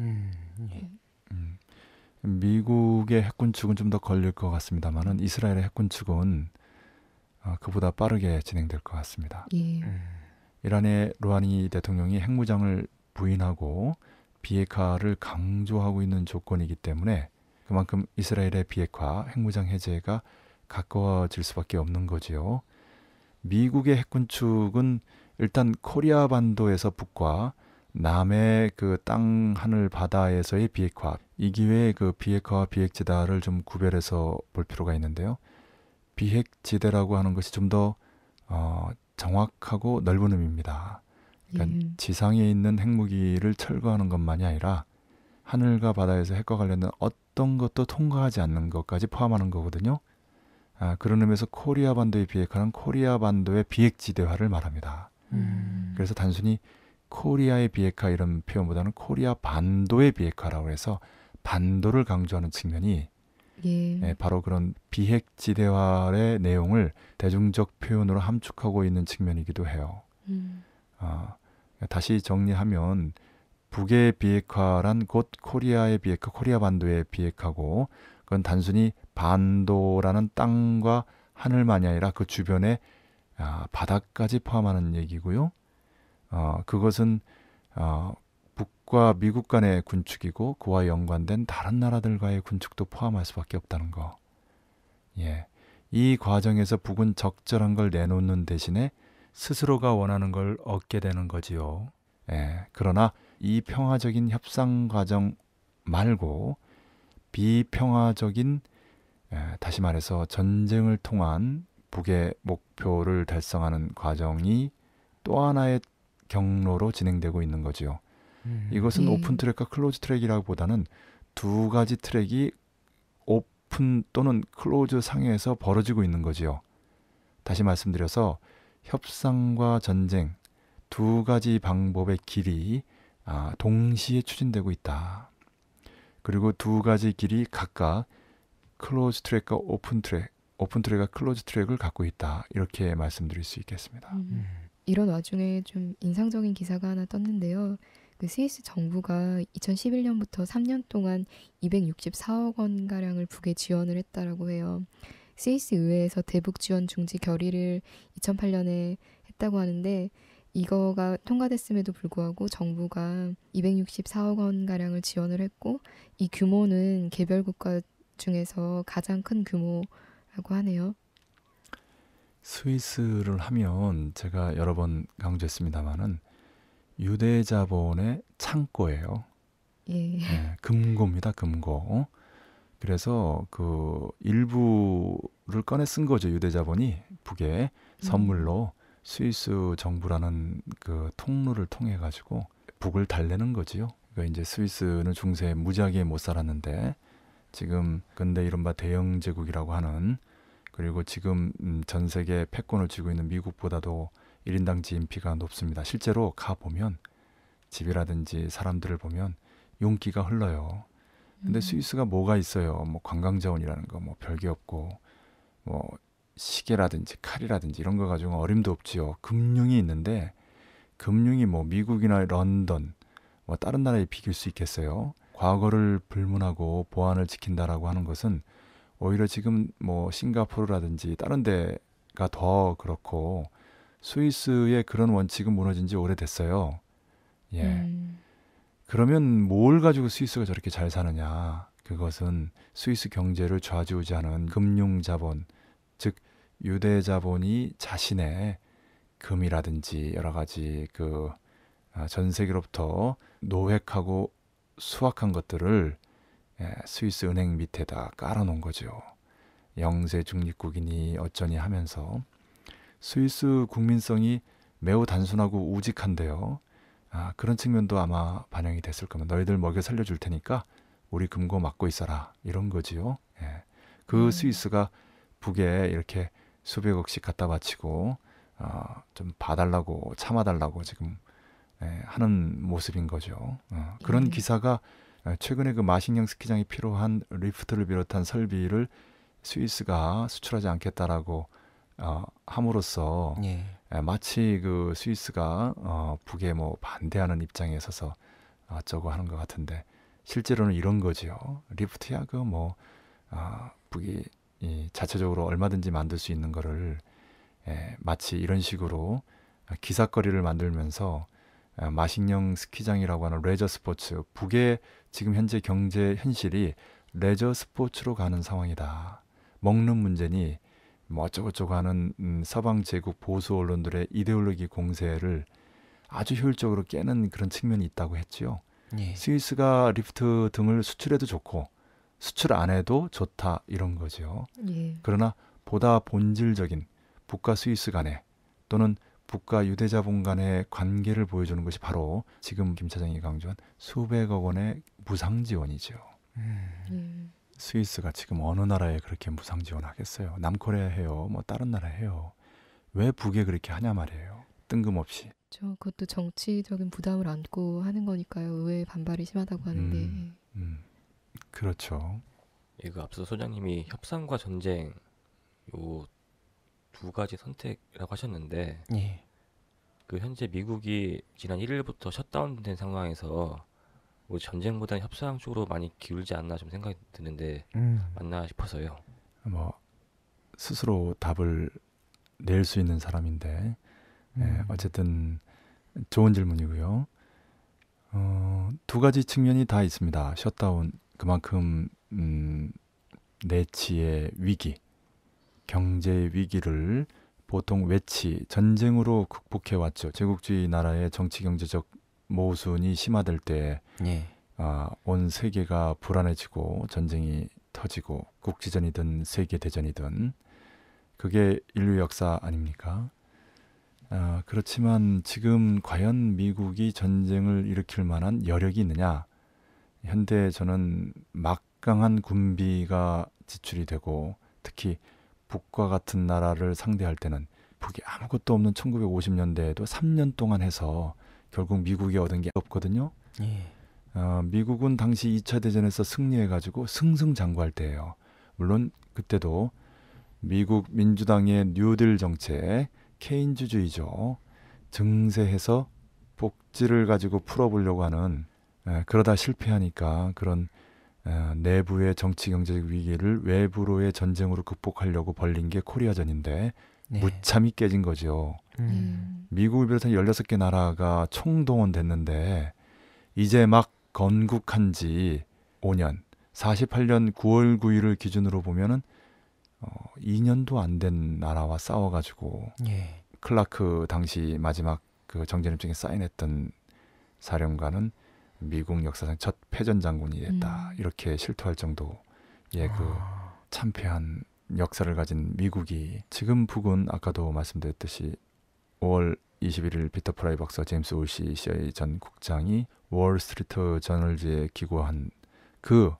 음, 예. 네. 음. 미국의 해군 축은 좀 더 걸릴 것 같습니다만은 음. 이스라엘의 해군 축은 어, 아, 그보다 빠르게 진행될 것 같습니다. 예. 음. 이란의 로하니 대통령이 핵무장을 부인하고 비핵화를 강조하고 있는 조건이기 때문에 그만큼 이스라엘의 비핵화, 핵무장 해제가 가까워질 수밖에 없는 거지요. 미국의 핵군축은 일단 코리아 반도에서 북과 남의 그 땅 하늘 바다에서의 비핵화 이 기회에 그 비핵화와 비핵지대를 좀 구별해서 볼 필요가 있는데요. 비핵지대라고 하는 것이 좀더 어, 정확하고 넓은 의미입니다. 그러니까 예. 지상에 있는 핵무기를 철거하는 것만이 아니라 하늘과 바다에서 핵과 관련된 어떤 것도 통과하지 않는 것까지 포함하는 거거든요. 아, 그런 의미에서 코리아 반도의 비핵화는 코리아 반도의 비핵지대화를 말합니다. 음. 그래서 단순히 코리아의 비핵화 이런 표현보다는 코리아 반도의 비핵화라고 해서 반도를 강조하는 측면이 예. 예, 바로 그런 비핵지대화의 내용을 대중적 표현으로 함축하고 있는 측면이기도 해요. 음. 아, 다시 정리하면 북의 비핵화란 곧 코리아의 비핵화, 코리아 반도의 비핵화고 그건 단순히 반도라는 땅과 하늘만이 아니라 그주변에 아, 바닥까지 포함하는 얘기고요. 어, 그것은 어, 북과 미국 간의 군축이고 그와 연관된 다른 나라들과의 군축도 포함할 수밖에 없다는 거. 예. 이 과정에서 북은 적절한 걸 내놓는 대신에 스스로가 원하는 걸 얻게 되는 거지요. 예. 그러나 이 평화적인 협상 과정 말고 비평화적인 예, 다시 말해서 전쟁을 통한 북의 목표를 달성하는 과정이 또 하나의 경로로 진행되고 있는 거지요. 음. 이것은 네. 오픈 트랙과 클로즈 트랙이라기보다는 두 가지 트랙이 오픈 또는 클로즈 상에서 벌어지고 있는 거지요. 다시 말씀드려서 협상과 전쟁 두 가지 방법의 길이 아, 동시에 추진되고 있다. 그리고 두 가지 길이 각각 클로즈 트랙과 오픈 트랙 오픈 트랙과 클로즈 트랙을 갖고 있다 이렇게 말씀드릴 수 있겠습니다. 음. 음. 이런 와중에 좀 인상적인 기사가 하나 떴는데요. 그 스위스 정부가 2011년부터 3년 동안 264억 원 가량을 북에 지원을 했다라고 해요. 스위스 의회에서 대북 지원 중지 결의를 2008년에 했다고 하는데 이거가 통과됐음에도 불구하고 정부가 264억 원 가량을 지원을 했고 이 규모는 개별 국가 중에서 가장 큰 규모 라고 하네요. 스위스를 하면 제가 여러 번 강조했습니다만은 유대 자본의 창고예요. 예. 네, 금고입니다. 금고. 그래서 그 일부를 꺼내 쓴 거죠. 유대 자본이 북에 음. 선물로 음. 스위스 정부라는 그 통로를 통해 가지고 북을 달래는 거지요. 그러 그러니까 이제 스위스는 중세 무지하게 못 살았는데 지금 근대 이른바 대영 제국이라고 하는 그리고 지금 음, 전 세계 패권을 쥐고 있는 미국보다도 1인당 GNP가 높습니다. 실제로 가 보면 집이라든지 사람들을 보면 용기가 흘러요. 근데 음. 스위스가 뭐가 있어요? 뭐 관광 자원이라는 거 뭐 별게 없고 뭐 시계라든지 칼이라든지 이런 거 가지고 어림도 없지요. 금융이 있는데 금융이 뭐 미국이나 런던 뭐 다른 나라에 비길 수 있겠어요? 과거를 불문하고 보안을 지킨다라고 하는 것은 오히려 지금 뭐 싱가포르라든지 다른 데가 더 그렇고 스위스의 그런 원칙은 무너진 지 오래됐어요. 예. 음. 그러면 뭘 가지고 스위스가 저렇게 잘 사느냐? 그것은 스위스 경제를 좌지우지하는 금융 자본, 즉 유대 자본이 자신의 금이라든지 여러 가지 그전 아, 세계로부터 노획하고 수확한 것들을 예, 스위스 은행 밑에다 깔아놓은 거죠. 영세 중립국이니 어쩌니 하면서 스위스 국민성이 매우 단순하고 우직한데요. 아, 그런 측면도 아마 반영이 됐을 겁니다. 너희들 먹여 살려줄 테니까 우리 금고 막고 있어라 이런 거지요. 예. 그 음. 스위스가 북에 이렇게 수백억씩 갖다 바치고 어, 좀 봐달라고 참아달라고 지금 예, 하는 모습인 거죠. 어, 그런 예. 기사가 아, 최근에 그마식령 스키장이 필요한 리프트를 비롯한 설비를 스위스가 수출하지 않겠다라고 어, 함으로써 예. 예 마치 그 스위스가 어, 북에 뭐 반대하는 입장에 서서 어쩌고 아, 하는 것 같은데 실제로는 이런 거지요. 리프트야 그뭐 어, 아, 북이 이 자체적으로 얼마든지 만들 수 있는 거를 예, 마치 이런 식으로 기사거리를 만들면서 마식령 스키장이라고 하는 레저 스포츠 북의 지금 현재 경제 현실이 레저 스포츠로 가는 상황이다. 먹는 문제니 뭐 어쩌고저쩌고 하는 음, 서방 제국 보수 언론들의 이데올로기 공세를 아주 효율적으로 깨는 그런 측면이 있다고 했지요. 예. 스위스가 리프트 등을 수출해도 좋고 수출 안 해도 좋다 이런 거죠. 예. 그러나 보다 본질적인 북과 스위스 간에 또는 북과 유대자본 간의 관계를 보여주는 것이 바로 지금 김 차장이 강조한 수백억 원의 무상 지원이죠. 음. 네. 스위스가 지금 어느 나라에 그렇게 무상 지원하겠어요? 남코리아 해요, 뭐 다른 나라 해요. 왜 북에 그렇게 하냐 말이에요. 뜬금없이. 저 그것도 정치적인 부담을 안고 하는 거니까요. 의외 반발이 심하다고 하는데. 음, 음. 그렇죠. 이거 앞서 소장님이 협상과 전쟁 요두 가지 선택이라고 하셨는데 예. 그 현재 미국이 지난 1일부터 셧다운된 상황에서 우리 뭐 전쟁보다는 협상 쪽으로 많이 기울지 않나 좀 생각이 드는데 음. 맞나 싶어서요. 뭐 스스로 답을 낼 수 있는 사람인데 예, 음. 예, 어쨌든 좋은 질문이고요. 어, 두 가지 측면이 다 있습니다. 셧다운 그만큼 음, 내치의 위기 경제 위기를 보통 외치, 전쟁으로 극복해 왔죠. 제국주의 나라의 정치 경제적 모순이 심화될 때, 예. 아, 온 세계가 불안해지고 전쟁이 터지고 국지전이든 세계 대전이든 그게 인류 역사 아닙니까? 아, 그렇지만 지금 과연 미국이 전쟁을 일으킬 만한 여력이 있느냐? 현대 저는 막강한 군비가 지출이 되고 특히 북과 같은 나라를 상대할 때는 북이 아무것도 없는 1950년대에도 3년 동안 해서 결국 미국이 얻은 게 없거든요. 예. 어, 미국은 당시 2차 대전에서 승리해가지고 승승장구할 때예요. 물론 그때도 미국 민주당의 뉴딜 정책, 케인즈주의죠. 증세해서 복지를 가지고 풀어보려고 하는 에, 그러다 실패하니까 그런 어, 내부의 정치 경제적 위기를 외부로의 전쟁으로 극복하려고 벌린 게 코리아전인데 네. 무참히 깨진 거죠. 음. 음. 미국을 비롯한 열여섯 개 나라가 총동원됐는데 이제 막 건국한 지 5년, 48년 9월 9일을 기준으로 보면은 어, 2년도 안 된 나라와 싸워가지고 예. 클라크 당시 마지막 그 정제협정에 사인했던 사령관은 미국 역사상 첫 패전 장군이 됐다 음. 이렇게 실토할 정도 예그 아. 참패한 역사를 가진 미국이 지금 북은 아까도 말씀드렸듯이 5월 21일 피터 프라이 박사 제임스 올시 씨의 전 국장이 월스트리트 저널지에 기고한 그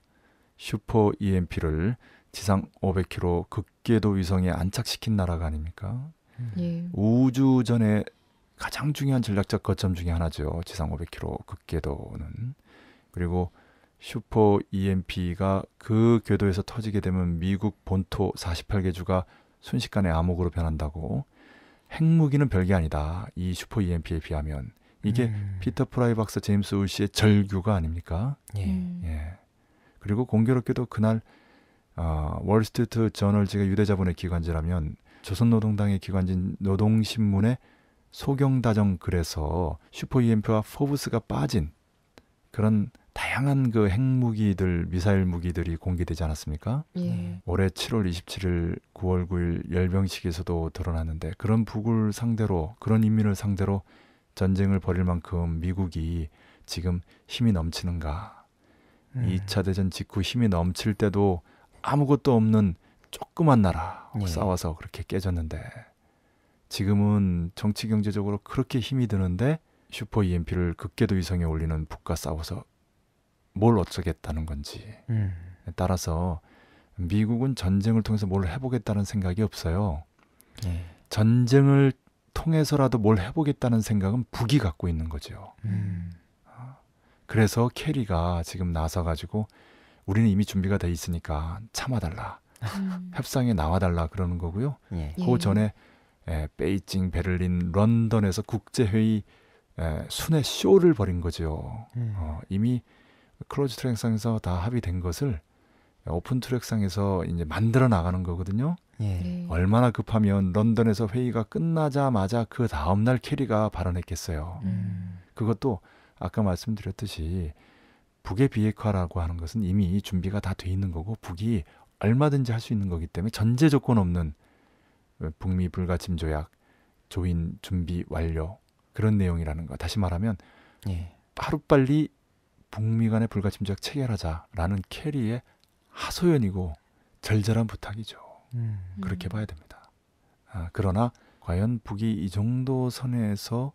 슈퍼 EMP를 지상 500km 극계도 위성에 안착시킨 나라가 아닙니까? 음. 예. 우주전에 가장 중요한 전략적 거점 중의 하나죠. 지상 500km 극계도는 그리고 슈퍼 EMP가 그 궤도에서 터지게 되면 미국 본토 48개 주가 순식간에 암흑으로 변한다고 핵무기는 별게 아니다. 이 슈퍼 EMP에 비하면 이게 음. 피터 프라이박스 제임스 울씨의 절규가 아닙니까? 예. 음. 예. 그리고 공교롭게도 그날 어, 월스트리트 저널지가 유대자본의 기관지라면 조선노동당의 기관지인 노동신문에 소경다정 글에서 슈퍼UMP와 포브스가 빠진 그런 다양한 그 핵무기들, 미사일 무기들이 공개되지 않았습니까? 예. 네. 올해 7월 27일, 9월 9일 열병식에서도 드러났는데 그런 북을 상대로, 그런 인민을 상대로 전쟁을 벌일 만큼 미국이 지금 힘이 넘치는가? 음. 2차 대전 직후 힘이 넘칠 때도 아무것도 없는 조그만 나라 예. 네. 싸워서 그렇게 깨졌는데 지금은 정치 경제적으로 그렇게 힘이 드는데 슈퍼 EMP를 극계도 위성에 올리는 북과 싸워서 뭘 어쩌겠다는 건지 음. 따라서 미국은 전쟁을 통해서 뭘 해보겠다는 생각이 없어요. 예. 전쟁을 통해서라도 뭘 해보겠다는 생각은 북이 갖고 있는 거죠. 음. 그래서 캐리가 지금 나서가지고 우리는 이미 준비가 돼 있으니까 참아달라. 음. 협상에 나와달라 그러는 거고요. 예. 그 전에 베이징, 베를린, 런던에서 국제회의 순회 쇼를 벌인 거죠. 음. 어, 이미 클로즈 트랙상에서 다 합의된 것을 오픈 트랙상에서 이제 만들어 나가는 거거든요. 예. 네. 얼마나 급하면 런던에서 회의가 끝나자마자 그 다음 날 캐리가 발언했겠어요. 음. 그것도 아까 말씀드렸듯이 북의 비핵화라고 하는 것은 이미 준비가 다 돼 있는 거고 북이 얼마든지 할 수 있는 거기 때문에 전제 조건 없는 북미 불가침 조약 조인 준비 완료 그런 내용이라는 거. 다시 말하면 예. 하루빨리 북미 간의 불가침 조약 체결하자라는 캐리의 하소연이고 절절한 부탁이죠. 음. 그렇게 음. 봐야 됩니다. 아, 그러나 과연 북이 이 정도 선에서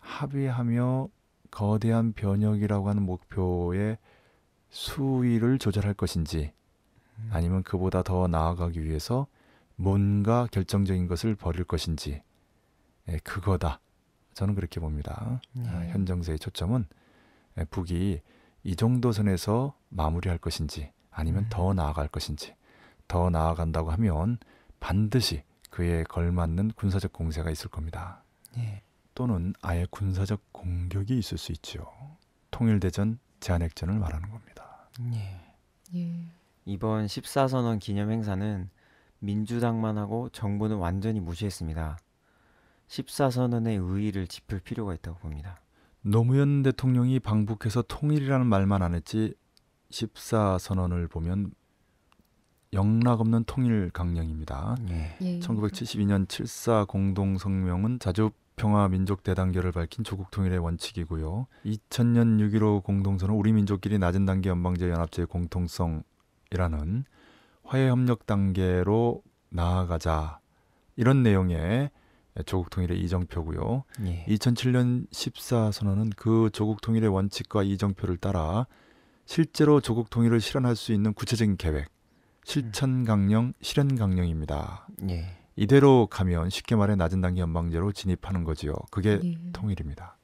합의하며 거대한 변혁이라고 하는 목표의 수위를 조절할 것인지 음. 아니면 그보다 더 나아가기 위해서 뭔가 결정적인 것을 버릴 것인지 예, 그거다. 저는 그렇게 봅니다. 네. 아, 현 정세의 초점은 예, 북이 이 정도 선에서 마무리할 것인지 아니면 네. 더 나아갈 것인지 더 나아간다고 하면 반드시 그에 걸맞는 군사적 공세가 있을 겁니다. 네. 또는 아예 군사적 공격이 있을 수있죠 통일대전 제한핵전을 말하는 겁니다. 예. 예. 이번 14선언 기념 행사는 민주당만 하고 정부는 완전히 무시했습니다. 14선언의 의의를 짚을 필요가 있다고 봅니다. 노무현 대통령이 방북해서 통일이라는 말만 안 했지 14선언을 보면 영락 없는 통일 강령입니다. 예. 1972년 예. 7사 공동 성명은 자주 평화 민족 대단결을 밝힌 조국 통일의 원칙이고요. 2000년 6.15 공동선언 우리 민족끼리 낮은 단계 연방제 연합체의 공통성이라는 화해 협력 단계로 나아가자 이런 내용의 조국 통일의 이정표고요. 예. 2007년 14 선언은 그 조국 통일의 원칙과 이정표를 따라 실제로 조국 통일을 실현할 수 있는 구체적인 계획, 실천 강령, 실현 강령입니다. 예. 이대로 가면 쉽게 말해 낮은 단계 연방제로 진입하는 거지요. 그게 예. 통일입니다.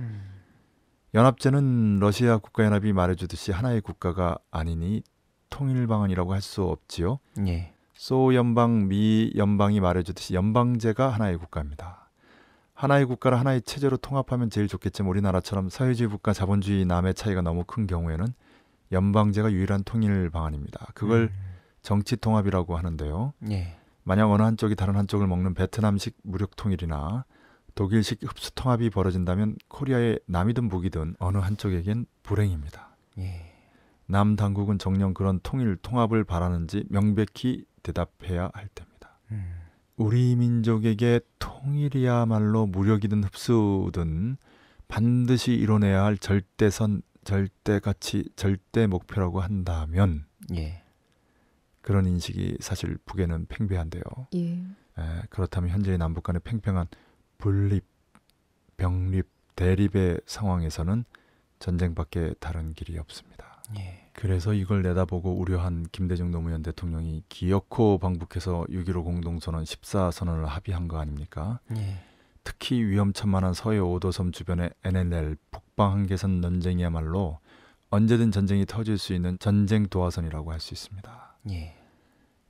음. 연합제는 러시아 국가연합이 말해주듯이 하나의 국가가 아니니 통일 방안이라고 할 수 없지요. 예. 소 연방, 미 연방이 말해주듯이 연방제가 하나의 국가입니다. 하나의 국가를 하나의 체제로 통합하면 제일 좋겠지만 우리나라처럼 사회주의 국가 자본주의 남의 차이가 너무 큰 경우에는 연방제가 유일한 통일 방안입니다. 그걸 음. 정치 통합이라고 하는데요. 예. 만약 어느 한쪽이 다른 한쪽을 먹는 베트남식 무력 통일이나 독일식 흡수 통합이 벌어진다면 코리아의 남이든 북이든 어느 한쪽에겐 불행입니다. 예. 남 당국은 정녕 그런 통일 통합을 바라는지 명백히 대답해야 할 때입니다. 음. 우리 민족에게 통일이야말로 무력이든 흡수든 반드시 이뤄내야 할 절대선, 절대가치, 절대 목표라고 한다면 예. 그런 인식이 사실 북에는 팽배한데요. 예. 에, 예, 그렇다면 현재의 남북 간의 팽팽한 분립, 병립, 대립의 상황에서는 전쟁밖에 다른 길이 없습니다. 예. 그래서 이걸 내다보고 우려한 김대중 노무현 대통령이 기어코 방북해서 6.15 공동선언 14선언을 합의한 거 아닙니까? 예. 특히 위험천만한 서해 오도섬 주변의 NLL 북방 한계선 논쟁이야말로 언제든 전쟁이 터질 수 있는 전쟁 도화선이라고 할 수 있습니다. 예.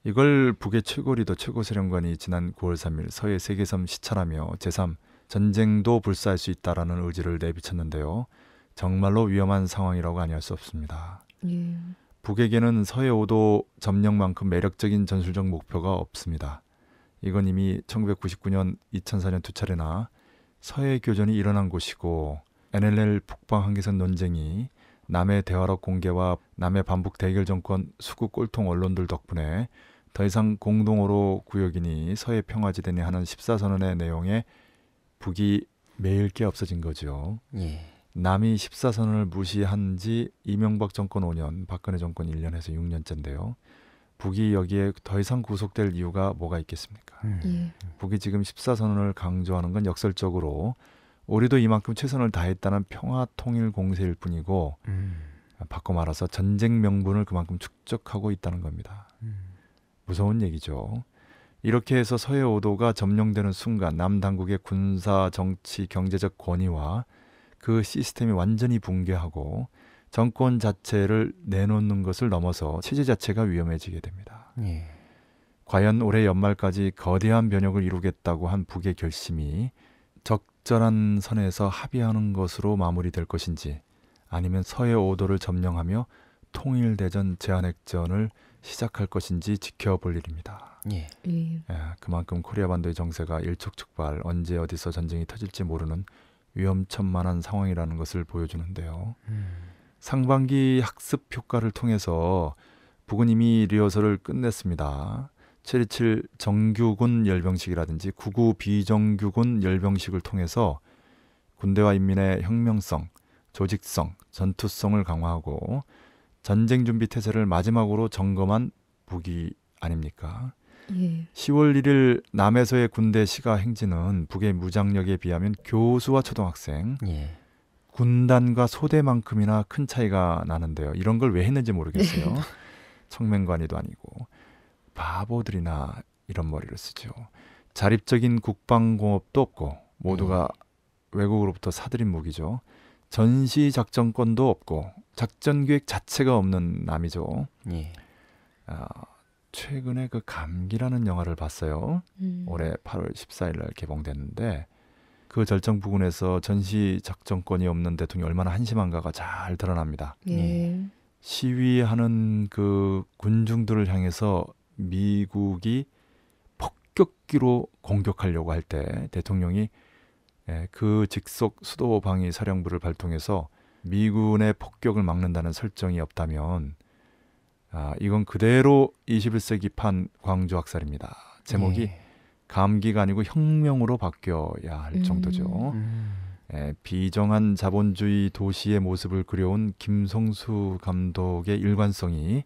이걸 북의 최고리도 최고세령관이 지난 9월 3일 서해 세계섬 시찰하며 제3 전쟁도 불사할 수 있다라는 의지를 내비쳤는데요. 정말로 위험한 상황이라고 아니할 수 없습니다. 예. 북에게는 서해 5도 점령만큼 매력적인 전술적 목표가 없습니다. 이건 이미 1999년, 2004년 두 차례나 서해 교전이 일어난 곳이고 NLL 북방 한계선 논쟁이 남의 대화력 공개와 남의 반북 대결 정권 수구 꼴통 언론들 덕분에 더 이상 공동으로 구역이니 서해 평화지대니 하는 14선언의 내용에 북이 매일 게 없어진 거죠. 예. 남이 14선을 무시한 지 이명박 정권 5년, 박근혜 정권 1년 에서 6년째인데요. 북이 여기에 더 이상 구속될 이유가 뭐가 있겠습니까? 예. 예. 북이 지금 14선언을 강조하는 건 역설적으로 우리도 이만큼 최선을 다했다는 평화 통일 공세일 뿐이고 음. 바꿔 말아서 전쟁 명분을 그만큼 축적하고 있다는 겁니다. 음. 무서운 얘기죠. 이렇게 해서 서해 오도가 점령되는 순간 남 당국의 군사 정치 경제적 권위와 그 시스템이 완전히 붕괴하고 정권 자체를 내놓는 것을 넘어서 체제 자체가 위험해지게 됩니다. 예. 과연 올해 연말까지 거대한 변혁을 이루겠다고 한 북의 결심이 적절한 선에서 합의하는 것으로 마무리될 것인지 아니면 서해 오도를 점령하며 통일대전 제한핵전을 시작할 것인지 지켜볼 일입니다. 예. 예. 예. 그만큼 코리아 반도의 정세가 일촉즉발 언제 어디서 전쟁이 터질지 모르는 위험천만한 상황이라는 것을 보여주는데요. 음. 상반기 학습 효과를 통해서 부근 이미 리허설을 끝냈습니다. 727 정규군 열병식이라든지 99 비정규군 열병식을 통해서 군대와 인민의 혁명성, 조직성, 전투성을 강화하고 전쟁 준비 태세를 마지막으로 점검한 북이 아닙니까? 예. 10월 1일 남해서의 군대 시가 행진은 북의 무장력에 비하면 교수와 초등학생, 예. 군단과 소대만큼이나 큰 차이가 나는데요. 이런 걸 왜 했는지 모르겠어요. 네. (laughs) 청맹관이도 아니고 바보들이나 이런 머리를 쓰죠. 자립적인 국방공업도 없고 모두가 예. 외국으로부터 사들인 무기죠. 전시 작전권도 없고 작전 계획 자체가 없는 남이죠. 예. 어, 최근에 그 감기라는 영화를 봤어요. 음. 올해 8월 14일 날 개봉됐는데 그 절정 부근에서 전시 작전권이 없는 대통령이 얼마나 한심한가가 잘 드러납니다. 예. 네. 시위하는 그 군중들을 향해서 미국이 폭격기로 공격하려고 할 때 대통령이 예, 그 직속 수도 방위 사령부를 발동해서 미군의 폭격을 막는다는 설정이 없다면 아, 이건 그대로 21세기판 광주 학살입니다. 제목이 예. 감기가 아니고 혁명으로 바뀌어야 할 음. 정도죠. 음. 예, 비정한 자본주의 도시의 모습을 그려온 김성수 감독의 일관성이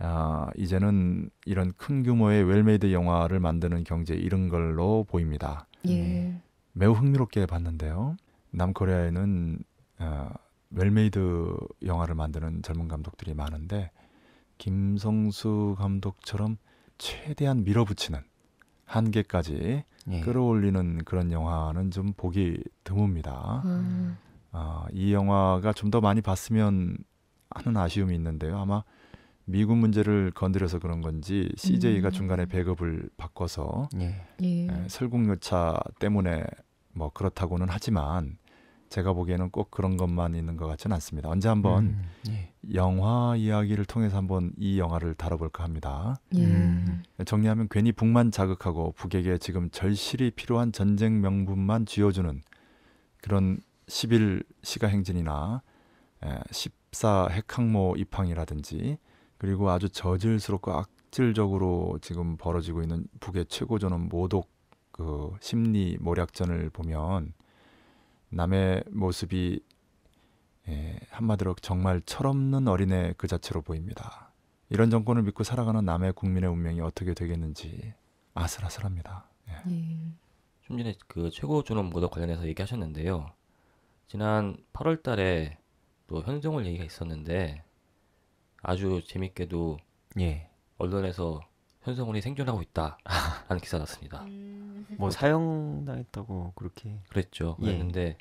아, 이제는 이런 큰 규모의 웰메이드 영화를 만드는 경제에 이른 걸로 보입니다. 예. 매우 흥미롭게 봤는데요. 남코리아에는 어, 웰메이드 영화를 만드는 젊은 감독들이 많은데 김성수 감독처럼 최대한 밀어붙이는 한계까지 예. 끌어올리는 그런 영화는 좀 보기 드뭅니다. 음. 아, 이 영화가 좀 더 많이 봤으면 하는 아쉬움이 있는데요. 아마 미국 문제를 건드려서 그런 건지 CJ가 음. 중간에 배급을 바꿔서 예. 예. 예. 설국열차 때문에 뭐 그렇다고는 하지만 제가 보기에는 꼭 그런 것만 있는 것 같지는 않습니다. 언제 한번 음, 예. 영화 이야기를 통해서 한번 이 영화를 다뤄볼까 합니다. 예. 음. 정리하면 괜히 북만 자극하고 북에게 지금 절실히 필요한 전쟁 명분만 쥐어주는 그런 1 0 시가 행진이나 14 예, 핵항모 입항이라든지 그리고 아주 저질스럽고 악질적으로 지금 벌어지고 있는 북의 최고조는 모독 그 심리 모략전을 보면 남의 모습이 예, 한마디로 정말 철없는 어린애 그 자체로 보입니다. 이런 정권을 믿고 살아가는 남의 국민의 운명이 어떻게 되겠는지 아슬아슬합니다. 예. 예. 좀 전에 그 최고 준원보도 관련해서 얘기하셨는데요. 지난 8월달에 또 현정월 얘기가 있었는데 아주 재밌게도 예. 언론에서 현성훈이 생존하고 있다라는 기사 났습니다. 음... 뭐 그 사형당했다고 그렇게 그랬죠. 예. 그랬는데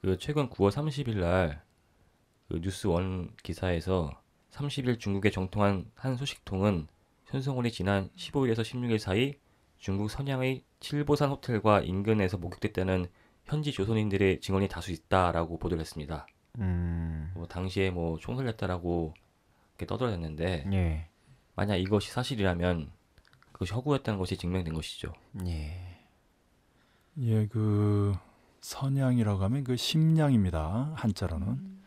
그 최근 9월 30일 날그 뉴스 원 기사에서 30일 중국의 정통한 한 소식통은 현성훈이 지난 15일에서 16일 사이 중국 선양의 칠보산 호텔과 인근에서 목격됐다는 현지 조선인들의 증언이 다수 있다라고 보도를 했습니다. 음... 뭐 당시에 뭐 총살냈다라고 이렇게 떠들어댔는데 예. 만약 이것이 사실이라면 그것이 허구였다는 것이 증명된 것이죠. 예. 예, 그 선양이라고 하면 그 심양입니다. 한자로는 음.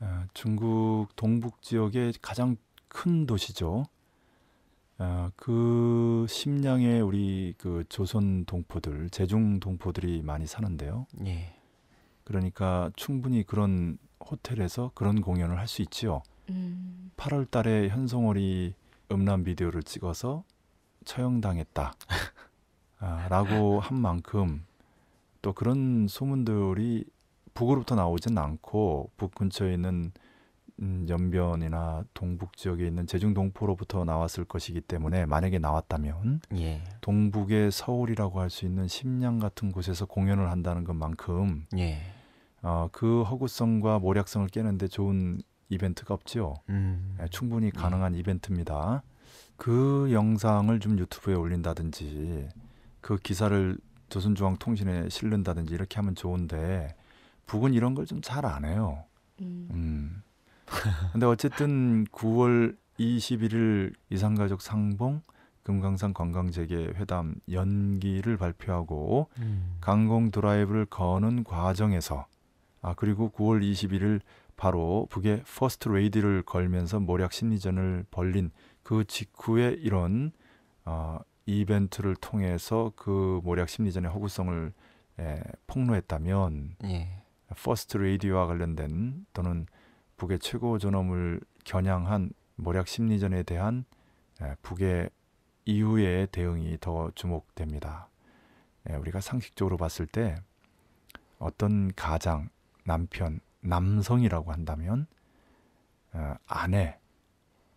어, 중국 동북 지역의 가장 큰 도시죠. 어, 그 심양에 우리 그 조선 동포들, 제중 동포들이 많이 사는데요. 예. 그러니까 충분히 그런 호텔에서 그런 공연을 할 수 있지요. 음. 8월 달에 현송월이 음란 비디오를 찍어서 처형당했다. 아, 라고 한 만큼 또 그런 소문들이 북으로부터 나오진 않고 북 근처에 있는 음, 연변이나 동북 지역에 있는 제중 동포로부터 나왔을 것이기 때문에 만약에 나왔다면 예. 동북의 서울이라고 할 수 있는 심양 같은 곳에서 공연을 한다는 것만큼 예. 어, 그 허구성과 모략성을 깨는데 좋은 이벤트가 없지요. 음. 네, 충분히 네. 가능한 음. 이벤트입니다. 그 영상을 좀 유튜브에 올린다든지 그 기사를 조선중앙통신에 실른다든지 이렇게 하면 좋은데 북은 이런 걸 좀 잘 안 해요. 음. 음. 근데 어쨌든 9월 21일 이산가족 상봉 금강산 관광재개 회담 연기를 발표하고 음. 강공 드라이브를 거는 과정에서 아 그리고 9월 21일 바로 북의 퍼스트 레이디를 걸면서 모략 심리전을 벌린 그 직후에 이런 어, 이벤트를 통해서 그 모략 심리전의 허구성을 에, 폭로했다면 예. 퍼스트 레이디와 관련된 또는 북의 최고 존엄을 겨냥한 모략 심리전에 대한 에, 북의 이후의 대응이 더 주목됩니다. 에, 우리가 상식적으로 봤을 때 어떤 가장 남편 남성이라고 한다면 어, 아내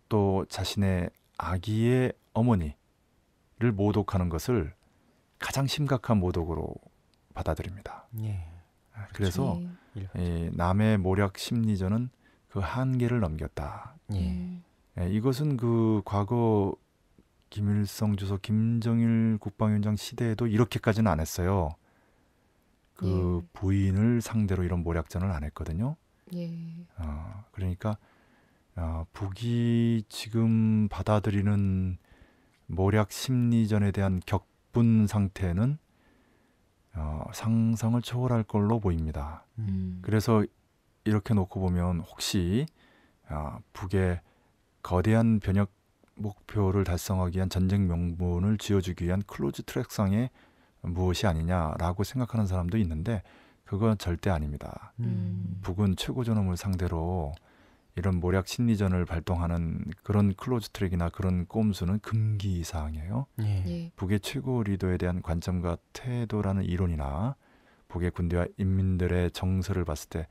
또 자신의 아기의 어머니를 모독하는 것을 가장 심각한 모독으로 받아들입니다. 예, 아, 그렇죠. 그래서 예, 남의 모략 심리전은 그 한계를 넘겼다. 예. 예. 예. 이것은 그 과거 김일성 주석 김정일 국방위원장 시대에도 이렇게까지는 안 했어요. 그 예. 부인을 상대로 이런 모략전을 안 했거든요. 예. 어, 그러니까 어, 북이 지금 받아들이는 모략 심리전에 대한 격분 상태는 어, 상상을 초월할 걸로 보입니다. 음. 그래서 이렇게 놓고 보면 혹시 어, 아, 북의 거대한 변혁 목표를 달성하기 위한 전쟁 명분을 지어주기 위한 클로즈 트랙상의 무엇이 아니냐라고 생각하는 사람도 있는데 그건 절대 아닙니다. 음. 북은 최고 존엄을 상대로 이런 모략 심리전을 발동하는 그런 클로즈 트랙이나 그런 꼼수는 금기 사항이에요. 예. 예. 북의 최고 리더에 대한 관점과 태도라는 이론이나 북의 군대와 인민들의 정서를 봤을 때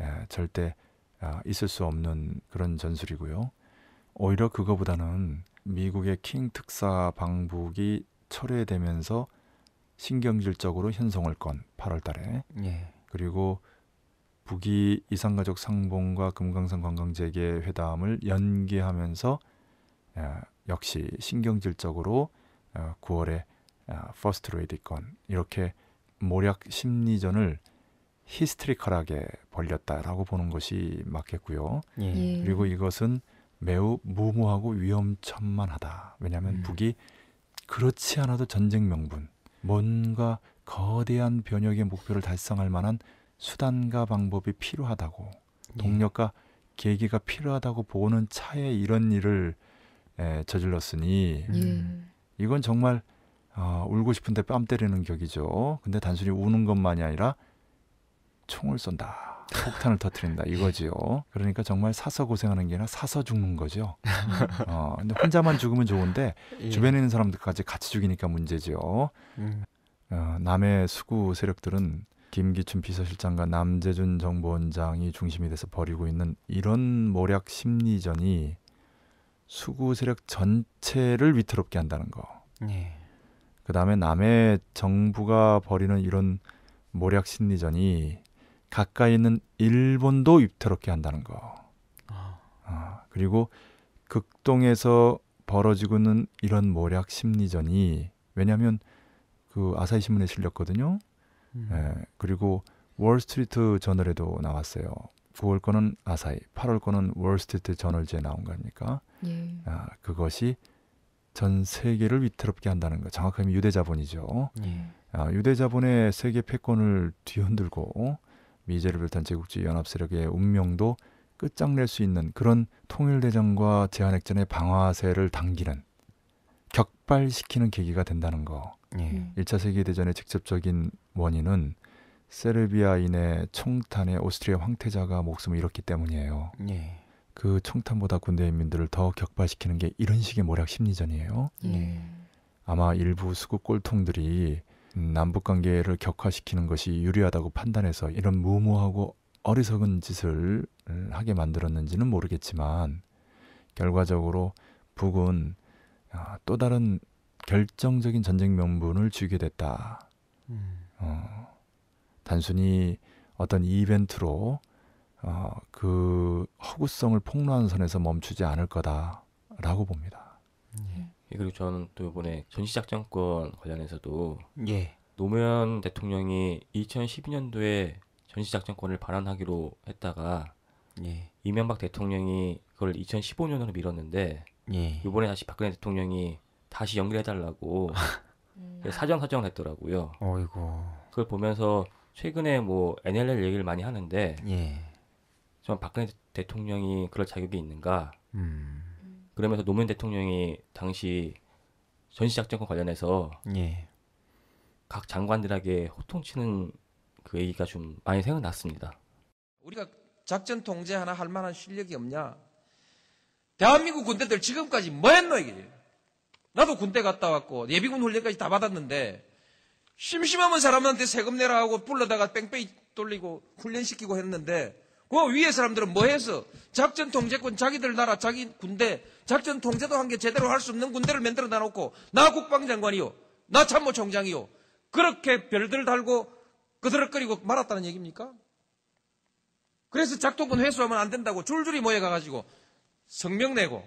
예, 절대 아, 있을 수 없는 그런 전술이고요. 오히려 그거보다는 미국의 킹 특사 방북이 철회되면서 신경질적으로 현성을건 8월 달에. 예. 그리고 북이 이산가족 상봉과 금강산 관광재개 회담을 연기하면서 어, 역시 신경질적으로 어, 아, 9월에 어, 아, 퍼스트 레이디 건 이렇게 모략 심리전을 히스트리컬하게 벌렸다라고 보는 것이 맞겠고요. 예. 예. 그리고 이것은 매우 무모하고 위험천만하다. 왜냐하면 음. 북이 그렇지 않아도 전쟁 명분 뭔가 거대한 변혁의 목표를 달성할 만한 수단과 방법이 필요하다고 예. 동력과 계기가 필요하다고 보는 차에 이런 일을 에, 저질렀으니 음. 이건 정말 어, 울고 싶은데 뺨 때리는 격이죠. 근데 단순히 우는 것만이 아니라 총을 쏜다. 폭탄을 터뜨린다 이거지요. 그러니까 정말 사서 고생하는 게 아니라 사서 죽는 거죠. (laughs) 어, 근데 혼자만 죽으면 좋은데 예. 주변에 있는 사람들까지 같이 죽이니까 문제죠 음. 어, 남의 수구 세력들은 김기춘 비서실장과 남재준 정보원장이 중심이 돼서 벌이고 있는 이런 모략 심리전이 수구 세력 전체를 위태롭게 한다는 거. 예. 그 다음에 남의 정부가 벌이는 이런 모략 심리전이 가까이 있는 일본도 입태롭게 한다는 거. 아. 아, 그리고 극동에서 벌어지고 는 이런 모략 심리전이 왜냐하면 그 아사히 신문에 실렸거든요. 음. 예, 그리고 월스트리트 저널에도 나왔어요. 9월 거는 아사히, 8월 거는 월스트리트 저널지에 나온 거니까 예. 아, 그것이 전 세계를 위태롭게 한다는 거. 정확하면 유대자본이죠. 예. 아, 유대자본의 세계 패권을 뒤흔들고 미제를 비롯한 제국주의 연합세력의 운명도 끝장낼 수 있는 그런 통일대전과 제한핵전의 방화세를 당기는 격발시키는 계기가 된다는 거. 예. 1차 음. 세계대전의 직접적인 원인은 세르비아인의 총탄에 오스트리아 황태자가 목숨을 잃었기 때문이에요. 예. 그 총탄보다 군대인민들을 더 격발시키는 게 이런 식의 모략 심리전이에요. 예. 예. 아마 일부 수국 꼴통들이 남북 관계를 격화시키는 것이 유리하다고 판단해서 이런 무모하고 어리석은 짓을 하게 만들었는지는 모르겠지만 결과적으로 북은 아, 또 다른 결정적인 전쟁 명분을 쥐게 됐다. 음. 어, 단순히 어떤 이벤트로 어, 그 허구성을 폭로한 선에서 멈추지 않을 거다라고 봅니다. 예, 그리고 저는 또 이번에 전시작전권 관련해서도 예. 노무현 대통령이 2012년도에 전시작전권을 반환하기로 했다가 예. 이명박 대통령이 그걸 2015년으로 밀었는데 예. 이번에 다시 박근혜 대통령이 다시 연결해달라고 (laughs) 예, 사정 사정을 했더라고요. 어이고. 그걸 보면서 최근에 뭐 NLL 얘기를 많이 하는데 예. 전 박근혜 대통령이 그럴 자격이 있는가? 음. 그러면서 노무현 대통령이 당시 전시작전과 관련해서 예. 각 장관들에게 호통치는 그 얘기가 좀 많이 생각났습니다. 우리가 작전 통제 하나 할 만한 실력이 없냐? 대한민국 군대들 지금까지 뭐 했노 이게? 나도 군대 갔다 왔고 예비군 훈련까지 다 받았는데 심심하면 사람한테 세금 내라 고 불러다가 뺑뺑이 돌리고 훈련시키고 했는데 그 위에 사람들은 뭐 해서 작전 통제권 자기들 나라 자기 군대 작전 통제도 한 게 제대로 할 수 없는 군대를 만들어 놔놓고 나 국방장관이요 나 참모총장이요 그렇게 별들 달고 그들을끓이고 말았다는 얘기입니까? 그래서 작동권 회수하면 안 된다고 줄줄이 모여가가지고 성명 내고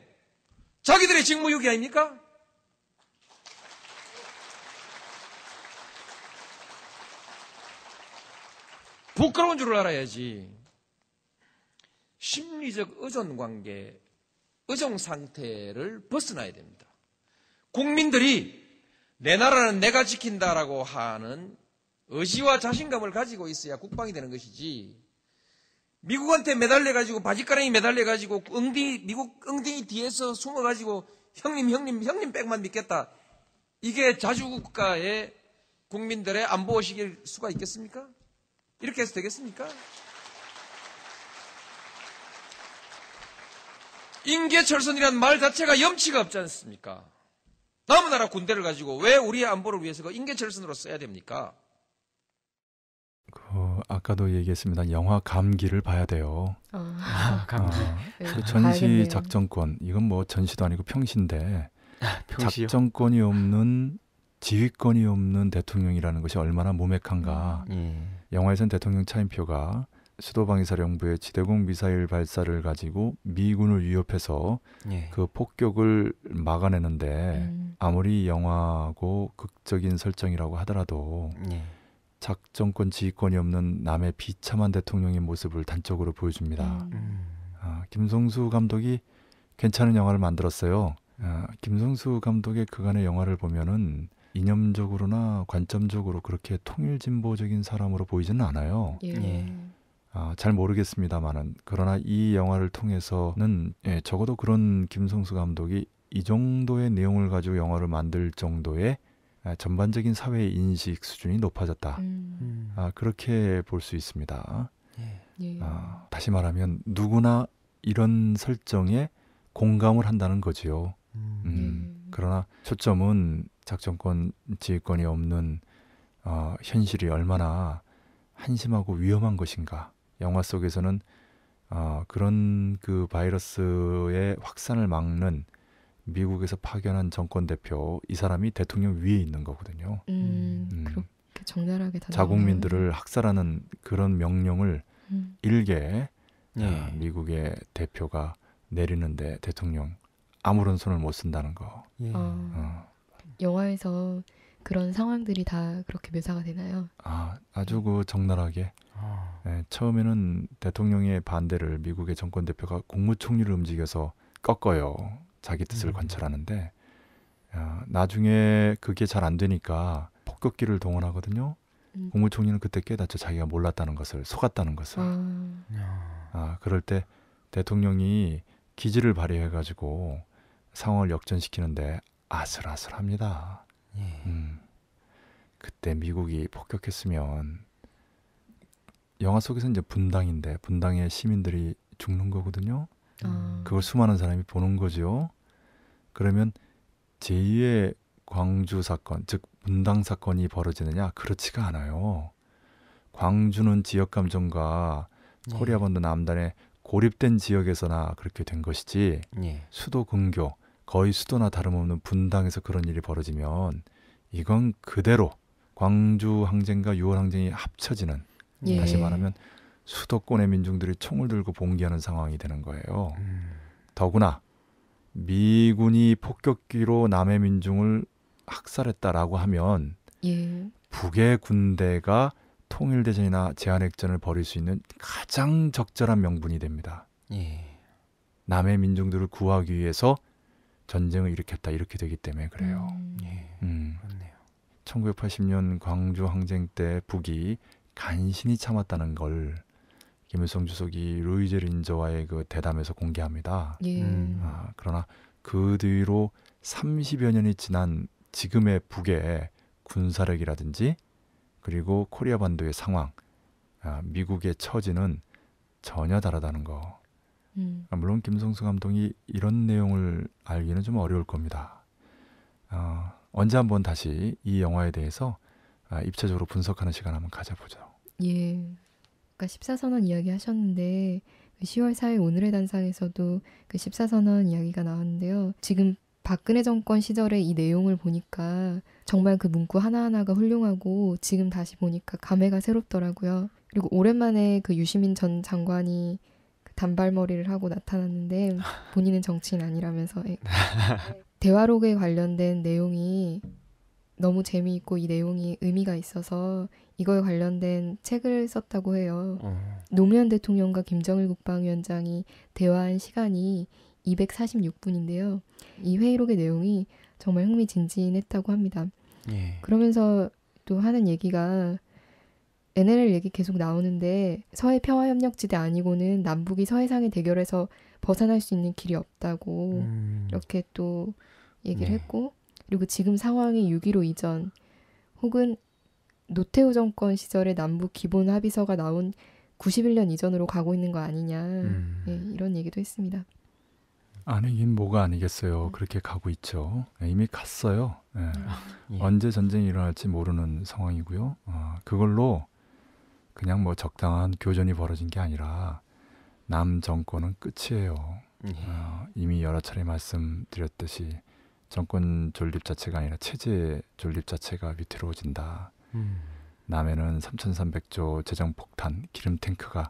자기들의 직무유기 아닙니까? 부끄러운 줄을 알아야지. 심리적 의존 관계, 의존 상태를 벗어나야 됩니다. 국민들이 내 나라는 내가 지킨다라고 하는 의지와 자신감을 가지고 있어야 국방이 되는 것이지 미국한테 매달려가지고 바지가랑이 매달려가지고 엉디 미국 응덩이 뒤에서 숨어가지고 형님 형님 형님 백만 믿겠다 이게 자주국가의 국민들의 안보 의식일 수가 있겠습니까? 이렇게 해서 되겠습니까? 인계철선이라는 말 자체가 염치가 없지 않습니까? 남은 나라 군대를 가지고 왜 우리의 안보를 위해서 그 인계철선으로 써야 됩니까? 그 아까도 얘기했습니다. 영화 감기를 봐야 돼요. 아, 아 (laughs) 감기. 아, 그 전시 작전권 이건 뭐 전시도 아니고 평신데 아, 평시요? 작전권이 없는 지휘권이 없는 대통령이라는 것이 얼마나 모맥한가. 음. 예. 영화에선 대통령 차임표가 수도방위사령부의 지대공 미사일 발사를 가지고 미군을 위협해서 예. 그 폭격을 막아내는데 음. 아무리 영화고 극적인 설정이라고 하더라도 예. 작정권 지휘권이 없는 남의 비참한 대통령의 모습을 단적으로 보여줍니다. 음. 음. 아, 김성수 감독이 괜찮은 영화를 만들었어요. 아, 김성수 감독의 그간의 영화를 보면은 이념적으로나 관점적으로 그렇게 통일진보적인 사람으로 보이지는 않아요. 예. 예. 아, 잘 모르겠습니다만은 그러나 이 영화를 통해서는 예, 적어도 그런 김성수 감독이 이 정도의 내용을 가지고 영화를 만들 정도의 아, 전반적인 사회 인식 수준이 높아졌다. 음. 음. 아, 그렇게 볼 수 있습니다. 예. 예. 아, 다시 말하면 누구나 이런 설정에 공감을 한다는 거지요. 음. 음. 예. 그러나 초점은 작전권 지휘권이 없는 어, 현실이 얼마나 한심하고 위험한 것인가. 영화 속에서는 어, 그런 그 바이러스의 확산을 막는 미국에서 파견한 정권 대표 이 사람이 대통령 위에 있는 거거든요. 음, 음. 음. 그렇게 정렬하게 다 자국민들을 학살하는 그런 명령을 음. 일개 아, 예. 아, 미국의 대표가 내리는데 대통령 아무런 손을 못 쓴다는 거. 예. 어, 어. 영화에서 그런 상황들이 다 그렇게 묘사가 되나요? 아 아주 그 적나라하게 아. 네, 처음에는 대통령의 반대를 미국의 정권 대표가 국무총리를 움직여서 꺾어요 자기 뜻을 음. 관철하는데 야, 아, 나중에 그게 잘 안 되니까 폭격기를 동원하거든요. 음. 국무총리는 그때 깨닫죠 자기가 몰랐다는 것을 속았다는 것을. 아, 아 그럴 때 대통령이 기지를 발휘해 가지고 상황을 역전시키는데 아슬아슬합니다. 예. 음, 그때 미국이 폭격했으면 영화 속에서 이제 분당인데 분당의 시민들이 죽는 거거든요. 음. 그걸 수많은 사람이 보는 거죠. 그러면 제2의 광주 사건, 즉 분당 사건이 벌어지느냐? 그렇지가 않아요. 광주는 지역 감정과 예. 네. 코리아 본드 남단의 고립된 지역에서나 그렇게 된 것이지 예. 수도 근교 거의 수도나 다름없는 분당에서 그런 일이 벌어지면 이건 그대로 광주 항쟁과 유월 항쟁이 합쳐지는 예. 다시 말하면 수도권의 민중들이 총을 들고 봉기하는 상황이 되는 거예요. 음. 더구나 미군이 폭격기로 남의 민중을 학살했다라고 하면 예. 북의 군대가 통일대전이나 제한핵전을 벌일 수 있는 가장 적절한 명분이 됩니다. 예. 남의 민중들을 구하기 위해서 전쟁을 일으켰다 이렇게 되기 때문에 그래요. 음. 예. 음. 그렇네요. 1980년 광주 항쟁 때 북이 간신히 참았다는 걸 김일성 주석이 루이제 린저와의 그 대담에서 공개합니다. 예. 음. 아, 그러나 그 뒤로 30여 년이 지난 지금의 북의 군사력이라든지 그리고 코리아 반도의 상황, 아, 미국의 처지는 전혀 다르다는 거. 음. 아, 물론 김성수 감독이 이런 내용을 알기는 좀 어려울 겁니다. 어, 언제 한번 다시 이 영화에 대해서 아, 입체적으로 분석하는 시간 한번 가져보죠. 예. 그까 그러니까 14선언 이야기 하셨는데 10월 그 4일 오늘의 단상에서도 그 14선언 이야기가 나왔는데요. 지금 박근혜 정권 시절의 이 내용을 보니까 정말 그 문구 하나하나가 훌륭하고 지금 다시 보니까 감회가 새롭더라고요. 그리고 오랜만에 그 유시민 전 장관이 단발머리를 하고 나타났는데 (laughs) 본인은 정치인 아니라면서 예. (laughs) 네. 대화록에 관련된 내용이 너무 재미있고 이 내용이 의미가 있어서 이거에 관련된 책을 썼다고 해요. 어. 노무현 대통령과 김정일 국방위원장이 대화한 시간이 246분인데요. 이 회의록의 내용이 정말 흥미진진했다고 합니다. 예. 그러면서 또 하는 얘기가 NLL 얘기 계속 나오는데 서해 평화협력지대 아니고는 남북이 서해상의 대결에서 벗어날 수 있는 길이 없다고 음. 이렇게 또 얘기를 네. 했고 그리고 지금 상황이 6.15 이전 혹은 노태우 정권 시절에 남북 기본 합의서가 나온 91년 이전으로 가고 있는 거 아니냐 음. 네, 이런 얘기도 했습니다. 아니긴 뭐가 아니겠어요. 음. 그렇게 가고 있죠. 예, 이미 갔어요. 네. 아, 예. 언제 전쟁이 일어날지 모르는 상황이고요. 아, 그걸로 그냥 뭐 적당한 교전이 벌어진 게 아니라 남 정권은 끝이에요. 예. 어, 이미 여러 차례 말씀드렸듯이 정권 존립 자체가 아니라 체제 존립 자체가 위태로워진다. 음. 남해는 3,300조 재정 폭탄 기름 탱크가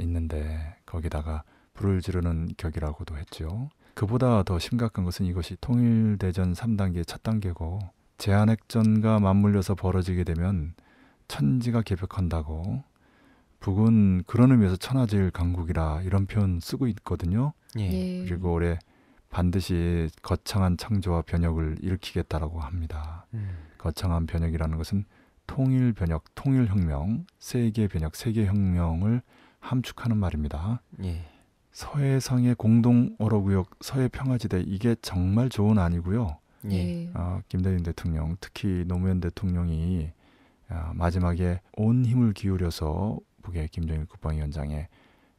있는데 거기다가 불을 지르는 격이라고도 했죠. 그보다 더 심각한 것은 이것이 통일대전 3단계 첫 단계고 제한핵전과 맞물려서 벌어지게 되면 천지가 개벽한다고 북은 그런 의미에서 천하제일 강국이라 이런 표현 쓰고 있거든요. 예. 예. 그리고 올해 반드시 거창한 창조와 변혁을 일으키겠다라고 합니다. 음. 거창한 변혁이라는 것은 통일 변혁, 통일 혁명, 세계 변혁, 세계 혁명을 함축하는 말입니다. 예. 서해상의 공동 어로구역, 서해 평화지대 이게 정말 좋은 아니고요. 예. 아, 김대중 대통령, 특히 노무현 대통령이 아, 마지막에 온 힘을 기울여서 북의 김정일 국방위원장에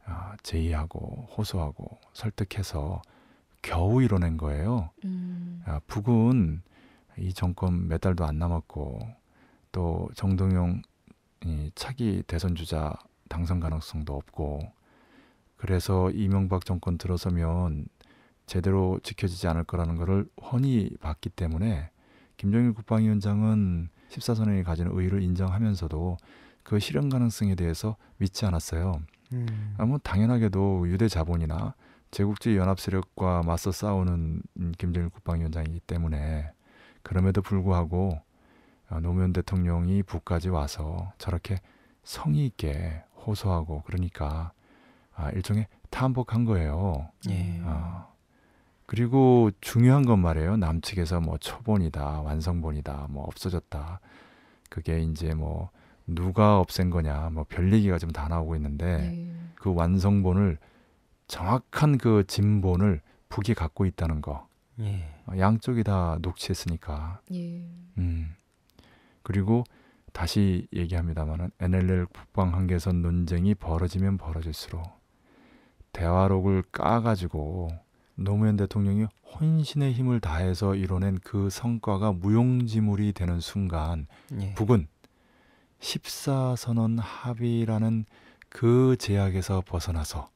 아, 제의하고 호소하고 설득해서 겨우 이뤄낸 거예요. 음. 아, 북은 이 정권 몇 달도 안 남았고 또 정동영 차기 대선 주자 당선 가능성도 없고 그래서 이명박 정권 들어서면 제대로 지켜지지 않을 거라는 것을 훤히 봤기 때문에 김정일 국방위원장은 14선행이 가지는 의의를 인정하면서도 그 실현 가능성에 대해서 믿지 않았어요. 음. 아무 당연하게도 유대 자본이나 제국주의 연합 세력과 맞서 싸우는 김정일 국방위원장이기 때문에 그럼에도 불구하고 어, 노무현 대통령이 북까지 와서 저렇게 성의 있게 호소하고 그러니까 아, 일종의 탄복한 거예요. 예. 어, 그리고 중요한 건 말이에요. 남측에서 뭐 초본이다, 완성본이다, 뭐 없어졌다. 그게 이제 뭐 누가 없앤 거냐, 뭐 별 얘기가 좀 다 나오고 있는데 네. 그 완성본을 정확한 그 진본을 북이 갖고 있다는 거. 예. 어, 양쪽이 다 녹취했으니까. 예. 음. 그리고 다시 얘기합니다만은 NLL 국방 한계선 논쟁이 벌어지면 벌어질수록 대화록을 까가지고 노무현 대통령이 혼신의 힘을 다해서 이뤄낸 그 성과가 무용지물이 되는 순간 예. 북은 14선언 합의라는 그 제약에서 벗어나서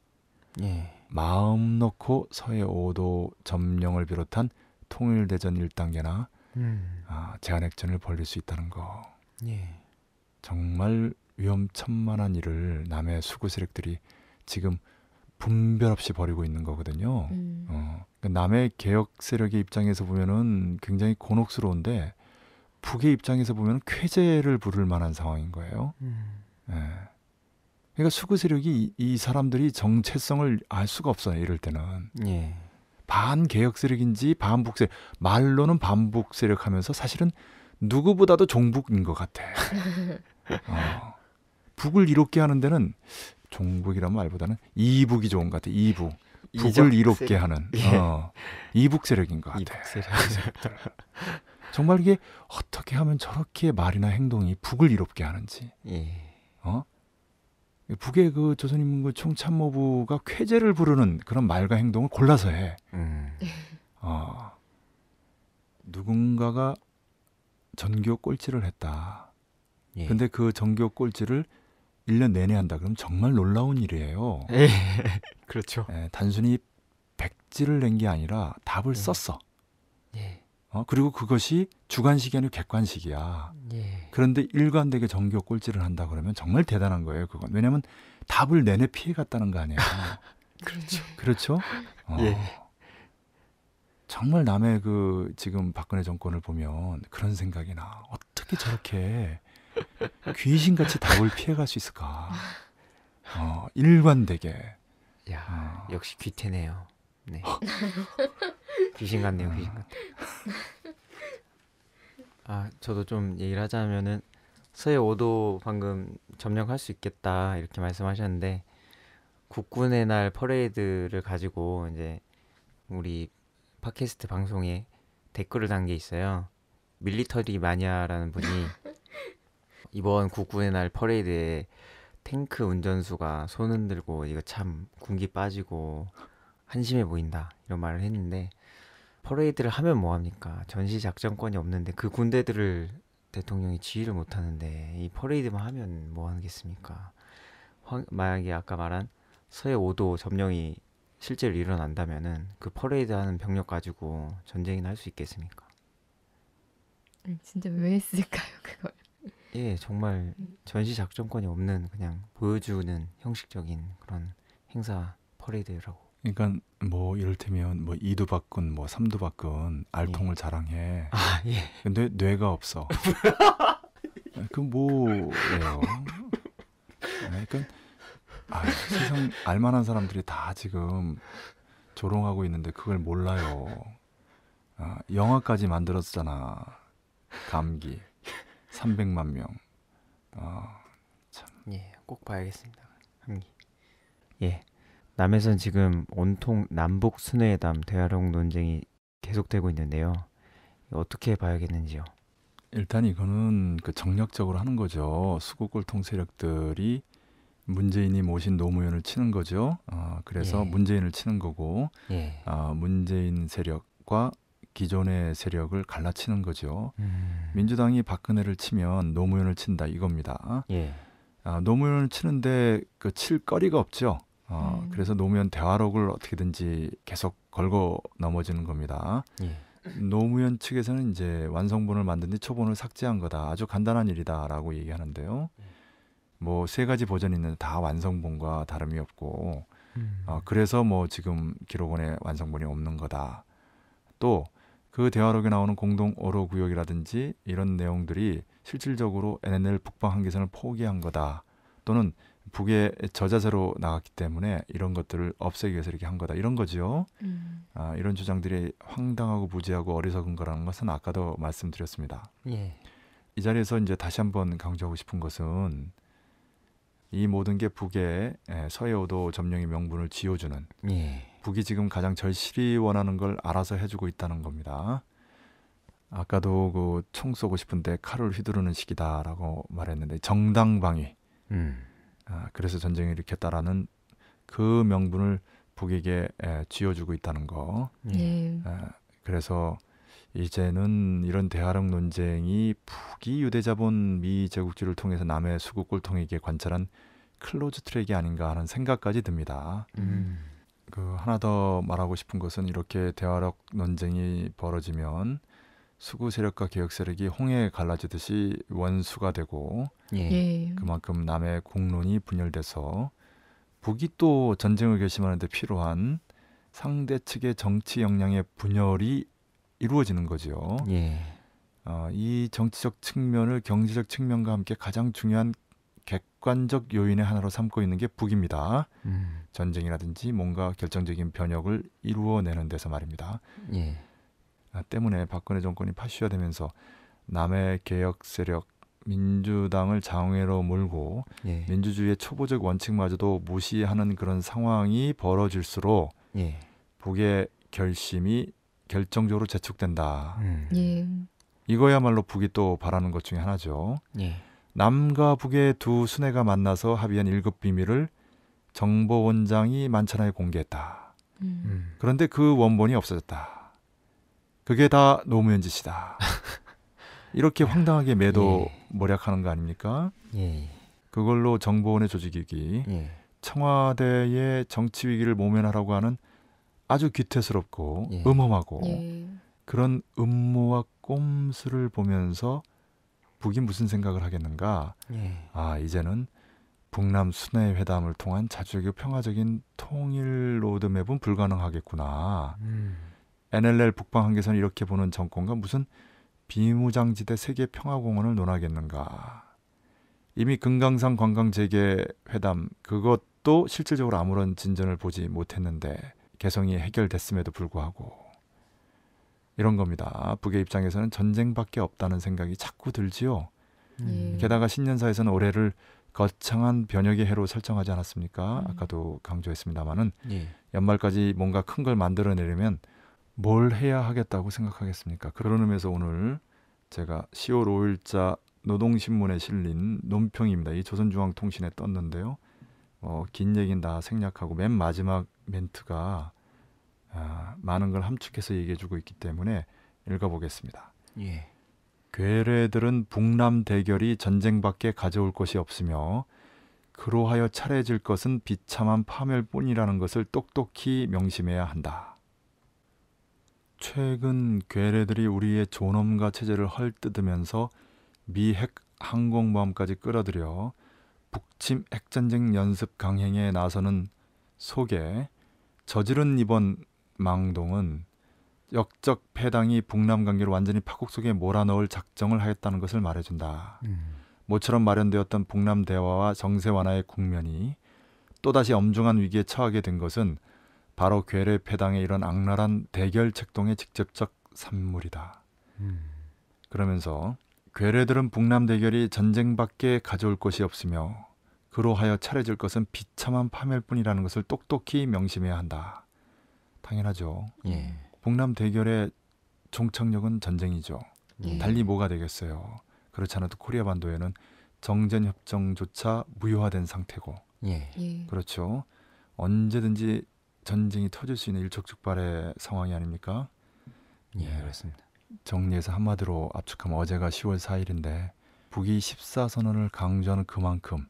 예. 마음 놓고 서해 5도 점령을 비롯한 통일대전 1단계나 음. 아, 제한핵전을 벌릴 수 있다는 거 예. 정말 위험천만한 일을 남의 수구 세력들이 지금 분별 없이 버리고 있는 거거든요. 음. 어, 그러니까 남의 개혁 세력의 입장에서 보면은 굉장히 곤혹스러운데 북의 입장에서 보면 쾌재를 부를 만한 상황인 거예요. 음. 예. 그러니까 수구 세력이 이, 사람들이 정체성을 알 수가 없어요. 이럴 때는 예. 반 개혁 세력인지 반북 세력 말로는 반북 세력하면서 사실은 누구보다도 종북인 것 같아. (laughs) 어. 북을 이롭게 하는 데는 종북이라는 말보다는 이북이 좋은 것 같아요. 이북. 북을 이롭게 세력. 하는 예. 어, 이북 세력인 것 같아요. (laughs) 정말 이게 어떻게 하면 저렇게 말이나 행동이 북을 이롭게 하는지. 예. 어? 북의 그 조선인민군 그 총참모부가 쾌제를 부르는 그런 말과 행동을 골라서 해. 음. 어, 누군가가 전교 꼴찌를 했다. 예. 근데 그 전교 꼴찌를 1년 내내 한다 그러면 정말 놀라운 일이에요. 예, (laughs) 그렇죠. 예, 단순히 백지를 낸 게 아니라 답을 예. 썼어. 예. 어, 그리고 그것이 주관식이 아니고 객관식이야. 예. 그런데 일관되게 정교 꼴찌를 한다 그러면 정말 대단한 거예요, 그건. 왜냐면 답을 내내 피해갔다는 거 아니에요. (laughs) 그렇죠. 그렇죠. 어, 예. 정말 남의 그 지금 박근혜 정권을 보면 그런 생각이 나. 어떻게 저렇게 귀신같이 답을 피해갈 수 있을까? 어, 일관되게. 야, 어. 역시 귀태네요. 네. (laughs) 귀신 같네요, 귀신 같아. 어. 아, 저도 좀 얘기를 하자면은 서해 5도 방금 점령할 수 있겠다 이렇게 말씀하셨는데 국군의 날 퍼레이드를 가지고 이제 우리 팟캐스트 방송에 댓글을 단게 있어요. 밀리터리 마니아라는 분이 (laughs) 이번 국군의 날 퍼레이드에 탱크 운전수가 손 흔들고 이거 참 군기 빠지고 한심해 보인다 이런 말을 했는데 퍼레이드를 하면 뭐 합니까? 전시 작전권이 없는데 그 군대들을 대통령이 지휘를 못 하는데 이 퍼레이드만 하면 뭐 하겠습니까? 만약에 아까 말한 서해 5도 점령이 실제로 일어난다면은 그 퍼레이드 하는 병력 가지고 전쟁이나 할 수 있겠습니까? 진짜 왜 했을까요 그걸? 예, 정말 전시 작전권이 없는 그냥 보여주는 형식적인 그런 행사 퍼레이드라고. 그러니까 뭐 이를테면 뭐 이두박근 뭐 삼두박근 알통을 예. 자랑해. 아 예. 근데 뇌가 없어. (laughs) 그 뭐예요? 그러니까 아, 세상 알만한 사람들이 다 지금 조롱하고 있는데 그걸 몰라요. 아, 영화까지 만들었잖아. 감기. 300만 명. 어, 참. 예, 꼭 봐야겠습니다. 함기. 예. 남에선 지금 온통 남북 순회담 대화력 논쟁이 계속되고 있는데요. 어떻게 봐야겠는지요? 일단 이거는 그 정략적으로 하는 거죠. 수구골통 세력들이 문재인이 모신 노무현을 치는 거죠. 어, 그래서 예. 문재인을 치는 거고 예. 어, 문재인 세력과 기존의 세력을 갈라치는 거죠. 음. 민주당이 박근혜를 치면 노무현을 친다 이겁니다. 예. 아, 노무현을 치는데 그칠 거리가 없죠. 어, 음. 그래서 노무현 대화록을 어떻게든지 계속 걸고 넘어지는 겁니다. 예. 노무현 측에서는 이제 완성본을 만든 뒤 초본을 삭제한 거다. 아주 간단한 일이다라고 얘기하는데요. 뭐 세 가지 버전이 있는데 다 완성본과 다름이 없고 음. 어, 그래서 뭐 지금 기록원에 완성본이 없는 거다. 또그 대화록에 나오는 공동 어로 구역이라든지 이런 내용들이 실질적으로 NNL 북방 한계선을 포기한 거다. 또는 북의 저자세로 나갔기 때문에 이런 것들을 없애기 위해서 이렇게 한 거다. 이런 거지요. 음. 아, 이런 주장들이 황당하고 무지하고 어리석은 거라는 것은 아까도 말씀드렸습니다. 예. 이 자리에서 이제 다시 한번 강조하고 싶은 것은 이 모든 게 북의 서해오도 점령의 명분을 지어주는 예. 북이 지금 가장 절실히 원하는 걸 알아서 해주고 있다는 겁니다. 아까도 그 총 쏘고 싶은데 칼을 휘두르는 시기다라고 말했는데 정당방위. 음. 아, 그래서 전쟁을 일으켰다라는 그 명분을 북에게 에, 쥐어주고 있다는 거. 예. 예. 아, 그래서 이제는 이런 대화력 논쟁이 북이 유대자본 미 제국주를 통해서 남의 수국 골통에게 관찰한 클로즈 트랙이 아닌가 하는 생각까지 듭니다. 음. 그 하나 더 말하고 싶은 것은 이렇게 대화력 논쟁이 벌어지면 수구 세력과 개혁 세력이 홍해에 갈라지듯이 원수가 되고 예. 예. 그만큼 남의 공론이 분열돼서 북이 또 전쟁을 결심하는데 필요한 상대 측의 정치 역량의 분열이 이루어지는 거지요. 예. 어, 이 정치적 측면을 경제적 측면과 함께 가장 중요한 객관적 요인의 하나로 삼고 있는 게 북입니다. 음. 전쟁이라든지 뭔가 결정적인 변혁을 이루어내는 데서 말입니다. 예. 아, 때문에 박근혜 정권이 파쇼되면서 남의 개혁 세력 민주당을 장외로 몰고 예. 민주주의의 초보적 원칙마저도 무시하는 그런 상황이 벌어질수록 예. 북의 결심이 결정적으로 재촉된다. 음. 예. 이거야말로 북이 또 바라는 것 중에 하나죠. 예. 남과 북의 두 순회가 만나서 합의한 일급 비밀을 정보원장이 만찬하에 공개했다. 음. 음. 그런데 그 원본이 없어졌다. 그게 다 노무현 짓이다. (laughs) 이렇게 황당하게 매도 예. 모략하는 거 아닙니까? 예. 그걸로 정보원의 조직이기 예. 청와대의 정치 위기를 모면하라고 하는 아주 귀태스럽고 예. 음험하고 예. 그런 음모와 꼼수를 보면서 북이 무슨 생각을 하겠는가? 예. 아 이제는 북남 순회 회담을 통한 자주적이고 평화적인 통일 로드맵은 불가능하겠구나. 음. NLL 북방 한계선 이렇게 보는 정권과 무슨 비무장지대 세계 평화공원을 논하겠는가. 이미 금강산 관광 재개 회담 그것도 실질적으로 아무런 진전을 보지 못했는데 개성이 해결됐음에도 불구하고 이런 겁니다. 북의 입장에서는 전쟁밖에 없다는 생각이 자꾸 들지요. 음. 게다가 신년사에서는 올해를 거창한 변혁의 해로 설정하지 않았습니까? 음. 아까도 강조했습니다마는 예. 연말까지 뭔가 큰 걸 만들어내려면 뭘 해야 하겠다고 생각하겠습니까? 그런 의미에서 오늘 제가 10월 5일자 노동신문에 실린 논평입니다. 이 조선중앙통신에 떴는데요. 어, 긴 얘기는 다 생략하고 맨 마지막 멘트가 아, 많은 걸 함축해서 얘기해주고 있기 때문에 읽어보겠습니다. 예. 괴뢰들은 북남 대결이 전쟁밖에 가져올 것이 없으며 그로하여 차례질 것은 비참한 파멸뿐이라는 것을 똑똑히 명심해야 한다. 최근 괴뢰들이 우리의 존엄과 체제를 헐뜯으면서 미핵 항공모함까지 끌어들여 북침 핵전쟁 연습 강행에 나서는 속에 저지른 이번 망동은 역적 패당이 북남 관계를 완전히 파국 속에 몰아넣을 작정을 하였다는 것을 말해준다. 음. 모처럼 마련되었던 북남 대화와 정세 완화의 국면이 또다시 엄중한 위기에 처하게 된 것은 바로 괴뢰 패당의 이런 악랄한 대결 책동의 직접적 산물이다. 음. 그러면서 괴뢰들은 북남 대결이 전쟁밖에 가져올 것이 없으며 그로하여 차려질 것은 비참한 파멸뿐이라는 것을 똑똑히 명심해야 한다. 당연하죠. 예. 북남 대결의 종착역은 전쟁이죠. 예. 달리 뭐가 되겠어요. 그렇지 않아도 코리아 반도에는 정전 협정조차 무효화된 상태고. 예. 예. 그렇죠. 언제든지 전쟁이 터질 수 있는 일촉즉발의 상황이 아닙니까? 예, 그렇습니다. 정리해서 한마디로 압축하면 어제가 10월 4일인데 북이 14선언을 강조하는 그만큼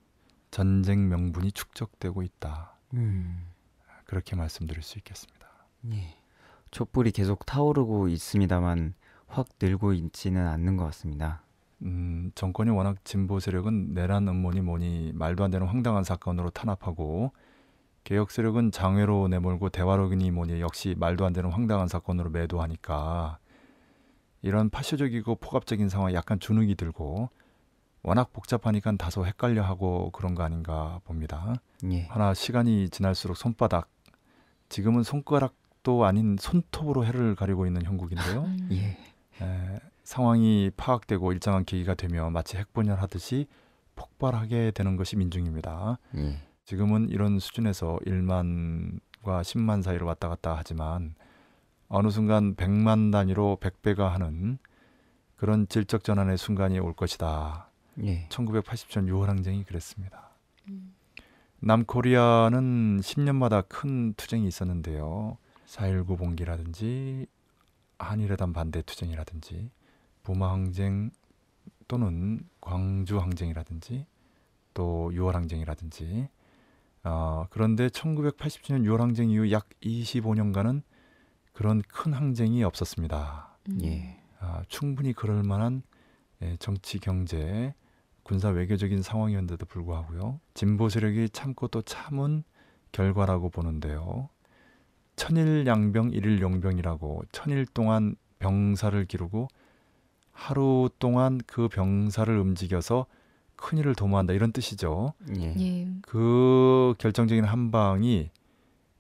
전쟁 명분이 축적되고 있다. 음. 그렇게 말씀드릴 수 있겠습니다. 예. 촛불이 계속 타오르고 있습니다만 확 늘고 있지는 않는 것 같습니다. 음, 정권이 워낙 진보 세력은 내란 음모니 뭐니 말도 안 되는 황당한 사건으로 탄압하고 개혁 세력은 장외로 내몰고 대화록이니 뭐니 역시 말도 안 되는 황당한 사건으로 매도하니까 이런 파쇼적이고 포괄적인 상황 약간 주눅이 들고 워낙 복잡하니까 다소 헷갈려하고 그런 거 아닌가 봅니다. 예. 하나 시간이 지날수록 손바닥 지금은 손가락 손도 아닌 손톱으로 해를 가리고 있는 형국인데요. 음. 예. 에, 상황이 파악되고 일정한 계기가 되며 마치 핵분열하듯이 폭발하게 되는 것이 민중입니다. 예. 지금은 이런 수준에서 1만과 10만 사이로 왔다 갔다 하지만 어느 순간 100만 단위로 100배가 하는 그런 질적 전환의 순간이 올 것이다. 예. 1980년 6월 항쟁이 그랬습니다. 음. 남코리아는 10년마다 큰 투쟁이 있었는데요. 4.19 봉기라든지 한일회담 반대 투쟁이라든지 부마 항쟁 또는 광주 항쟁이라든지 또 6월 항쟁이라든지 어, 그런데 1987년 6월 항쟁 이후 약 25년간은 그런 큰 항쟁이 없었습니다. 음. 예. 아, 충분히 그럴 만한 예, 정치 경제 군사 외교적인 상황이었는데도 불구하고요. 진보 세력이 참고 또 참은 결과라고 보는데요. 천일 양병 일일 용병이라고 천일 동안 병사를 기르고 하루 동안 그 병사를 움직여서 큰 일을 도모한다 이런 뜻이죠. 예. 예. 그 결정적인 한 방이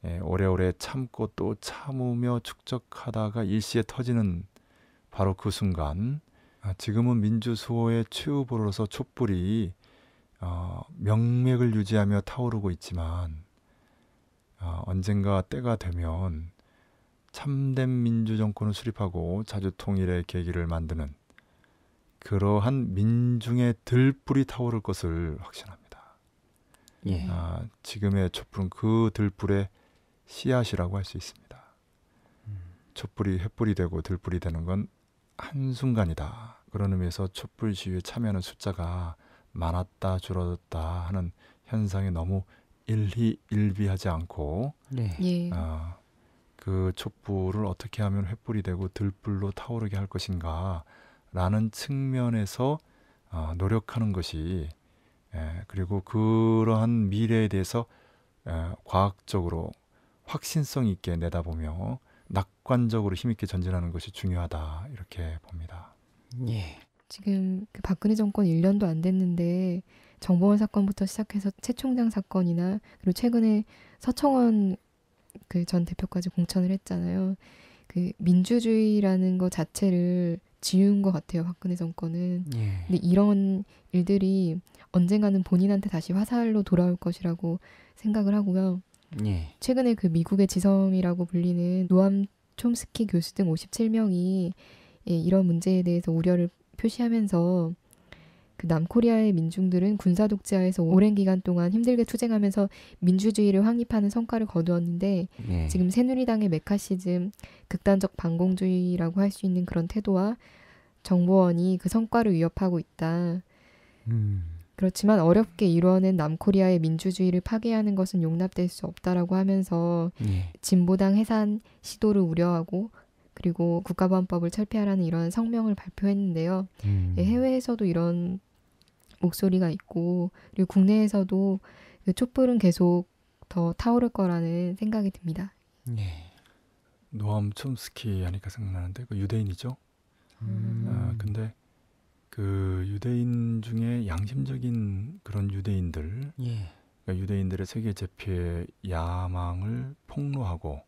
예, 오래오래 참고 또 참으며 축적하다가 일시에 터지는 바로 그 순간 아, 지금은 민주수호의 최후보로서 촛불이 어, 명맥을 유지하며 타오르고 있지만 아, 언젠가 때가 되면 참된 민주 정권을 수립하고 자주 통일의 계기를 만드는 그러한 민중의 들불이 타오를 것을 확신합니다. 예. 아, 지금의 촛불은 그 들불의 씨앗이라고 할 수 있습니다. 음. 촛불이 횃불이 되고 들불이 되는 건 한순간이다. 그런 의미에서 촛불 시위에 참여하는 숫자가 많았다 줄어들었다 하는 현상이 너무 일희일비하지 않고 네. 예. 어, 그 촛불을 어떻게 하면 횃불이 되고 들불로 타오르게 할 것인가라는 측면에서 어, 노력하는 것이 예, 그리고 그러한 미래에 대해서 예, 과학적으로 확신성 있게 내다보며 낙관적으로 힘있게 전진하는 것이 중요하다 이렇게 봅니다. 예. 지금 그 박근혜 정권 1년도 안 됐는데 정보원 사건부터 시작해서 최 총장 사건이나 그리고 최근에 서청원 그 전 대표까지 공천을 했잖아요. 그 민주주의라는 것 자체를 지운 것 같아요 박근혜 정권은. 예. 근데 이런 일들이 언젠가는 본인한테 다시 화살로 돌아올 것이라고 생각을 하고요. 예. 최근에 그 미국의 지성이라고 불리는 노암 촘스키 교수 등 57명이 예, 이런 문제에 대해서 우려를 표시하면서 그 남코리아의 민중들은 군사 독재하에서 오랜 기간 동안 힘들게 투쟁하면서 민주주의를 확립하는 성과를 거두었는데 네. 지금 새누리당의 메카시즘, 극단적 반공주의라고 할 수 있는 그런 태도와 정보원이 그 성과를 위협하고 있다. 음. 그렇지만 어렵게 이루어낸 남코리아의 민주주의를 파괴하는 것은 용납될 수 없다라고 하면서 네. 진보당 해산 시도를 우려하고 그리고 국가보안법을 철폐하라는 이런 성명을 발표했는데요. 음. 예, 해외에서도 이런 목소리가 있고 그리고 국내에서도 그 촛불은 계속 더 타오를 거라는 생각이 듭니다. 예. 노암 촘스키 하니까 생각나는데 그 유대인이죠. 음. 아, 근데 그 유대인 중에 양심적인 그런 유대인들, 예. 그러니까 유대인들의 세계 제피의 야망을 폭로하고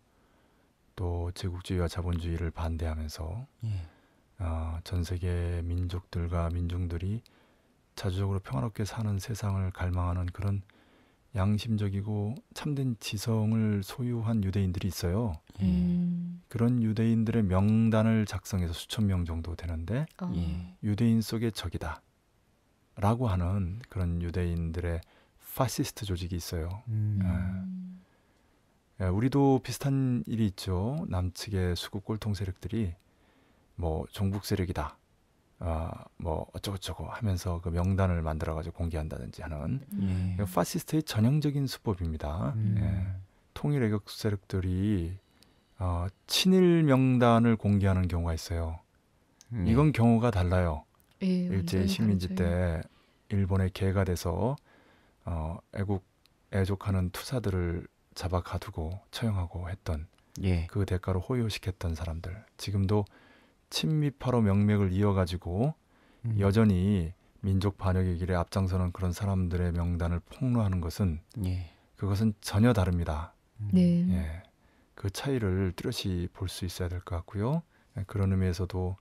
또 제국주의와 자본주의를 반대하면서 예. 어, 전 세계 민족들과 민중들이 자주적으로 평화롭게 사는 세상을 갈망하는 그런 양심적이고 참된 지성을 소유한 유대인들이 있어요. 예. 음. 그런 유대인들의 명단을 작성해서 수천 명 정도 되는데 어. 예. 유대인 속의 적이다라고 하는 그런 유대인들의 파시스트 조직이 있어요. 음. 예. 음. 예, 우리도 비슷한 일이 있죠. 남측의 수구 꼴통 세력들이 뭐 종북 세력이다. 아, 뭐 어쩌고저쩌고 하면서 그 명단을 만들어 가지고 공개한다든지 하는 예. 파시스트의 전형적인 수법입니다. 음. 예. 통일 애국 세력들이 어, 친일 명단을 공개하는 경우가 있어요. 예. 이건 경우가 달라요. 예, 일제 식민지 때 일본의 개가 돼서 어, 애국 애족하는 투사들을 잡아 가두고 처형하고 했던 예. 그 대가로 호의호식했던 사람들 지금도 친미파로 명맥을 이어가지고 음. 여전히 민족 반역의 길에 앞장서는 그런 사람들의 명단을 폭로하는 것은 예. 그것은 전혀 다릅니다. 음. 네. 예. 그 차이를 뚜렷이 볼 수 있어야 될 것 같고요. 예, 그런 의미에서도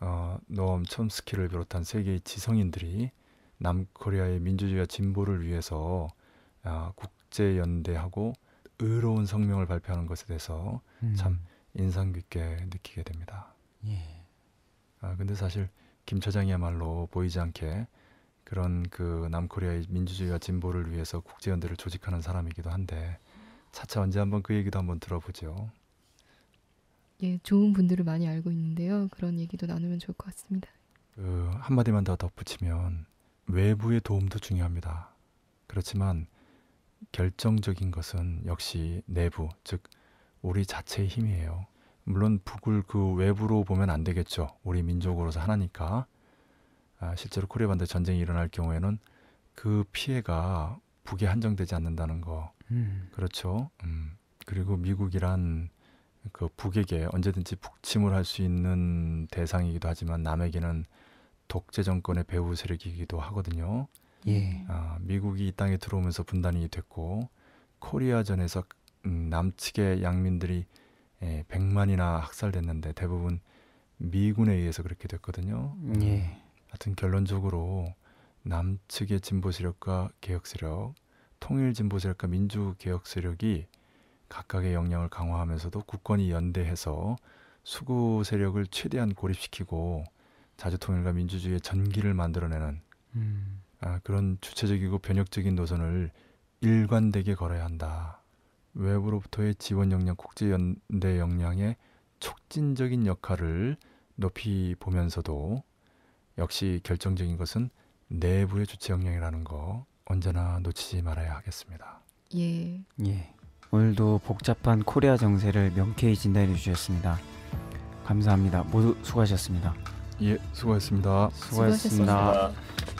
어, 노엄 첨스키를 비롯한 세계의 지성인들이 남코리아의 민주주의와 진보를 위해서 어, 국제연대하고 의로운 성명을 발표하는 것에 대해서 음. 참 인상 깊게 느끼게 됩니다. 예. 아 근데 사실 김 처장이야말로 보이지 않게 그런 그 남코리아의 민주주의와 진보를 위해서 국제연대를 조직하는 사람이기도 한데 차차 언제 한번 그 얘기도 한번 들어보죠. 예, 좋은 분들을 많이 알고 있는데요. 그런 얘기도 나누면 좋을 것 같습니다. 그 한마디만 더 덧붙이면 외부의 도움도 중요합니다. 그렇지만 결정적인 것은 역시 내부, 즉 우리 자체의 힘이에요. 물론 북을 그 외부로 보면 안 되겠죠. 우리 민족으로서 하나니까. 아, 실제로 코리아 반대 전쟁이 일어날 경우에는 그 피해가 북에 한정되지 않는다는 거. 음. 그렇죠. 음. 그리고 미국이란 그 북에게 언제든지 북침을 할 수 있는 대상이기도 하지만 남에게는 독재 정권의 배후 세력이기도 하거든요. 예. 아, 미국이 이 땅에 들어오면서 분단이 됐고 코리아전에서 음, 남측의 양민들이 예, 100만이나 학살됐는데 대부분 미군에 의해서 그렇게 됐거든요. 음, 예. 하여튼 결론적으로 남측의 진보 세력과 개혁 세력, 통일 진보 세력과 민주 개혁 세력이 각각의 역량을 강화하면서도 국권이 연대해서 수구 세력을 최대한 고립시키고 자주 통일과 민주주의의 전기를 만들어내는 음. 아, 그런 주체적이고 변혁적인 노선을 일관되게 걸어야 한다. 외부로부터의 지원 역량, 국제연대 역량의 촉진적인 역할을 높이 보면서도 역시 결정적인 것은 내부의 주체 역량이라는 거 언제나 놓치지 말아야 하겠습니다. 예. 예. 오늘도 복잡한 코리아 정세를 명쾌히 진단해 주셨습니다. 감사합니다. 모두 수고하셨습니다. 예, 수고했습니다. 수고하셨습니다. 수고하셨습니다.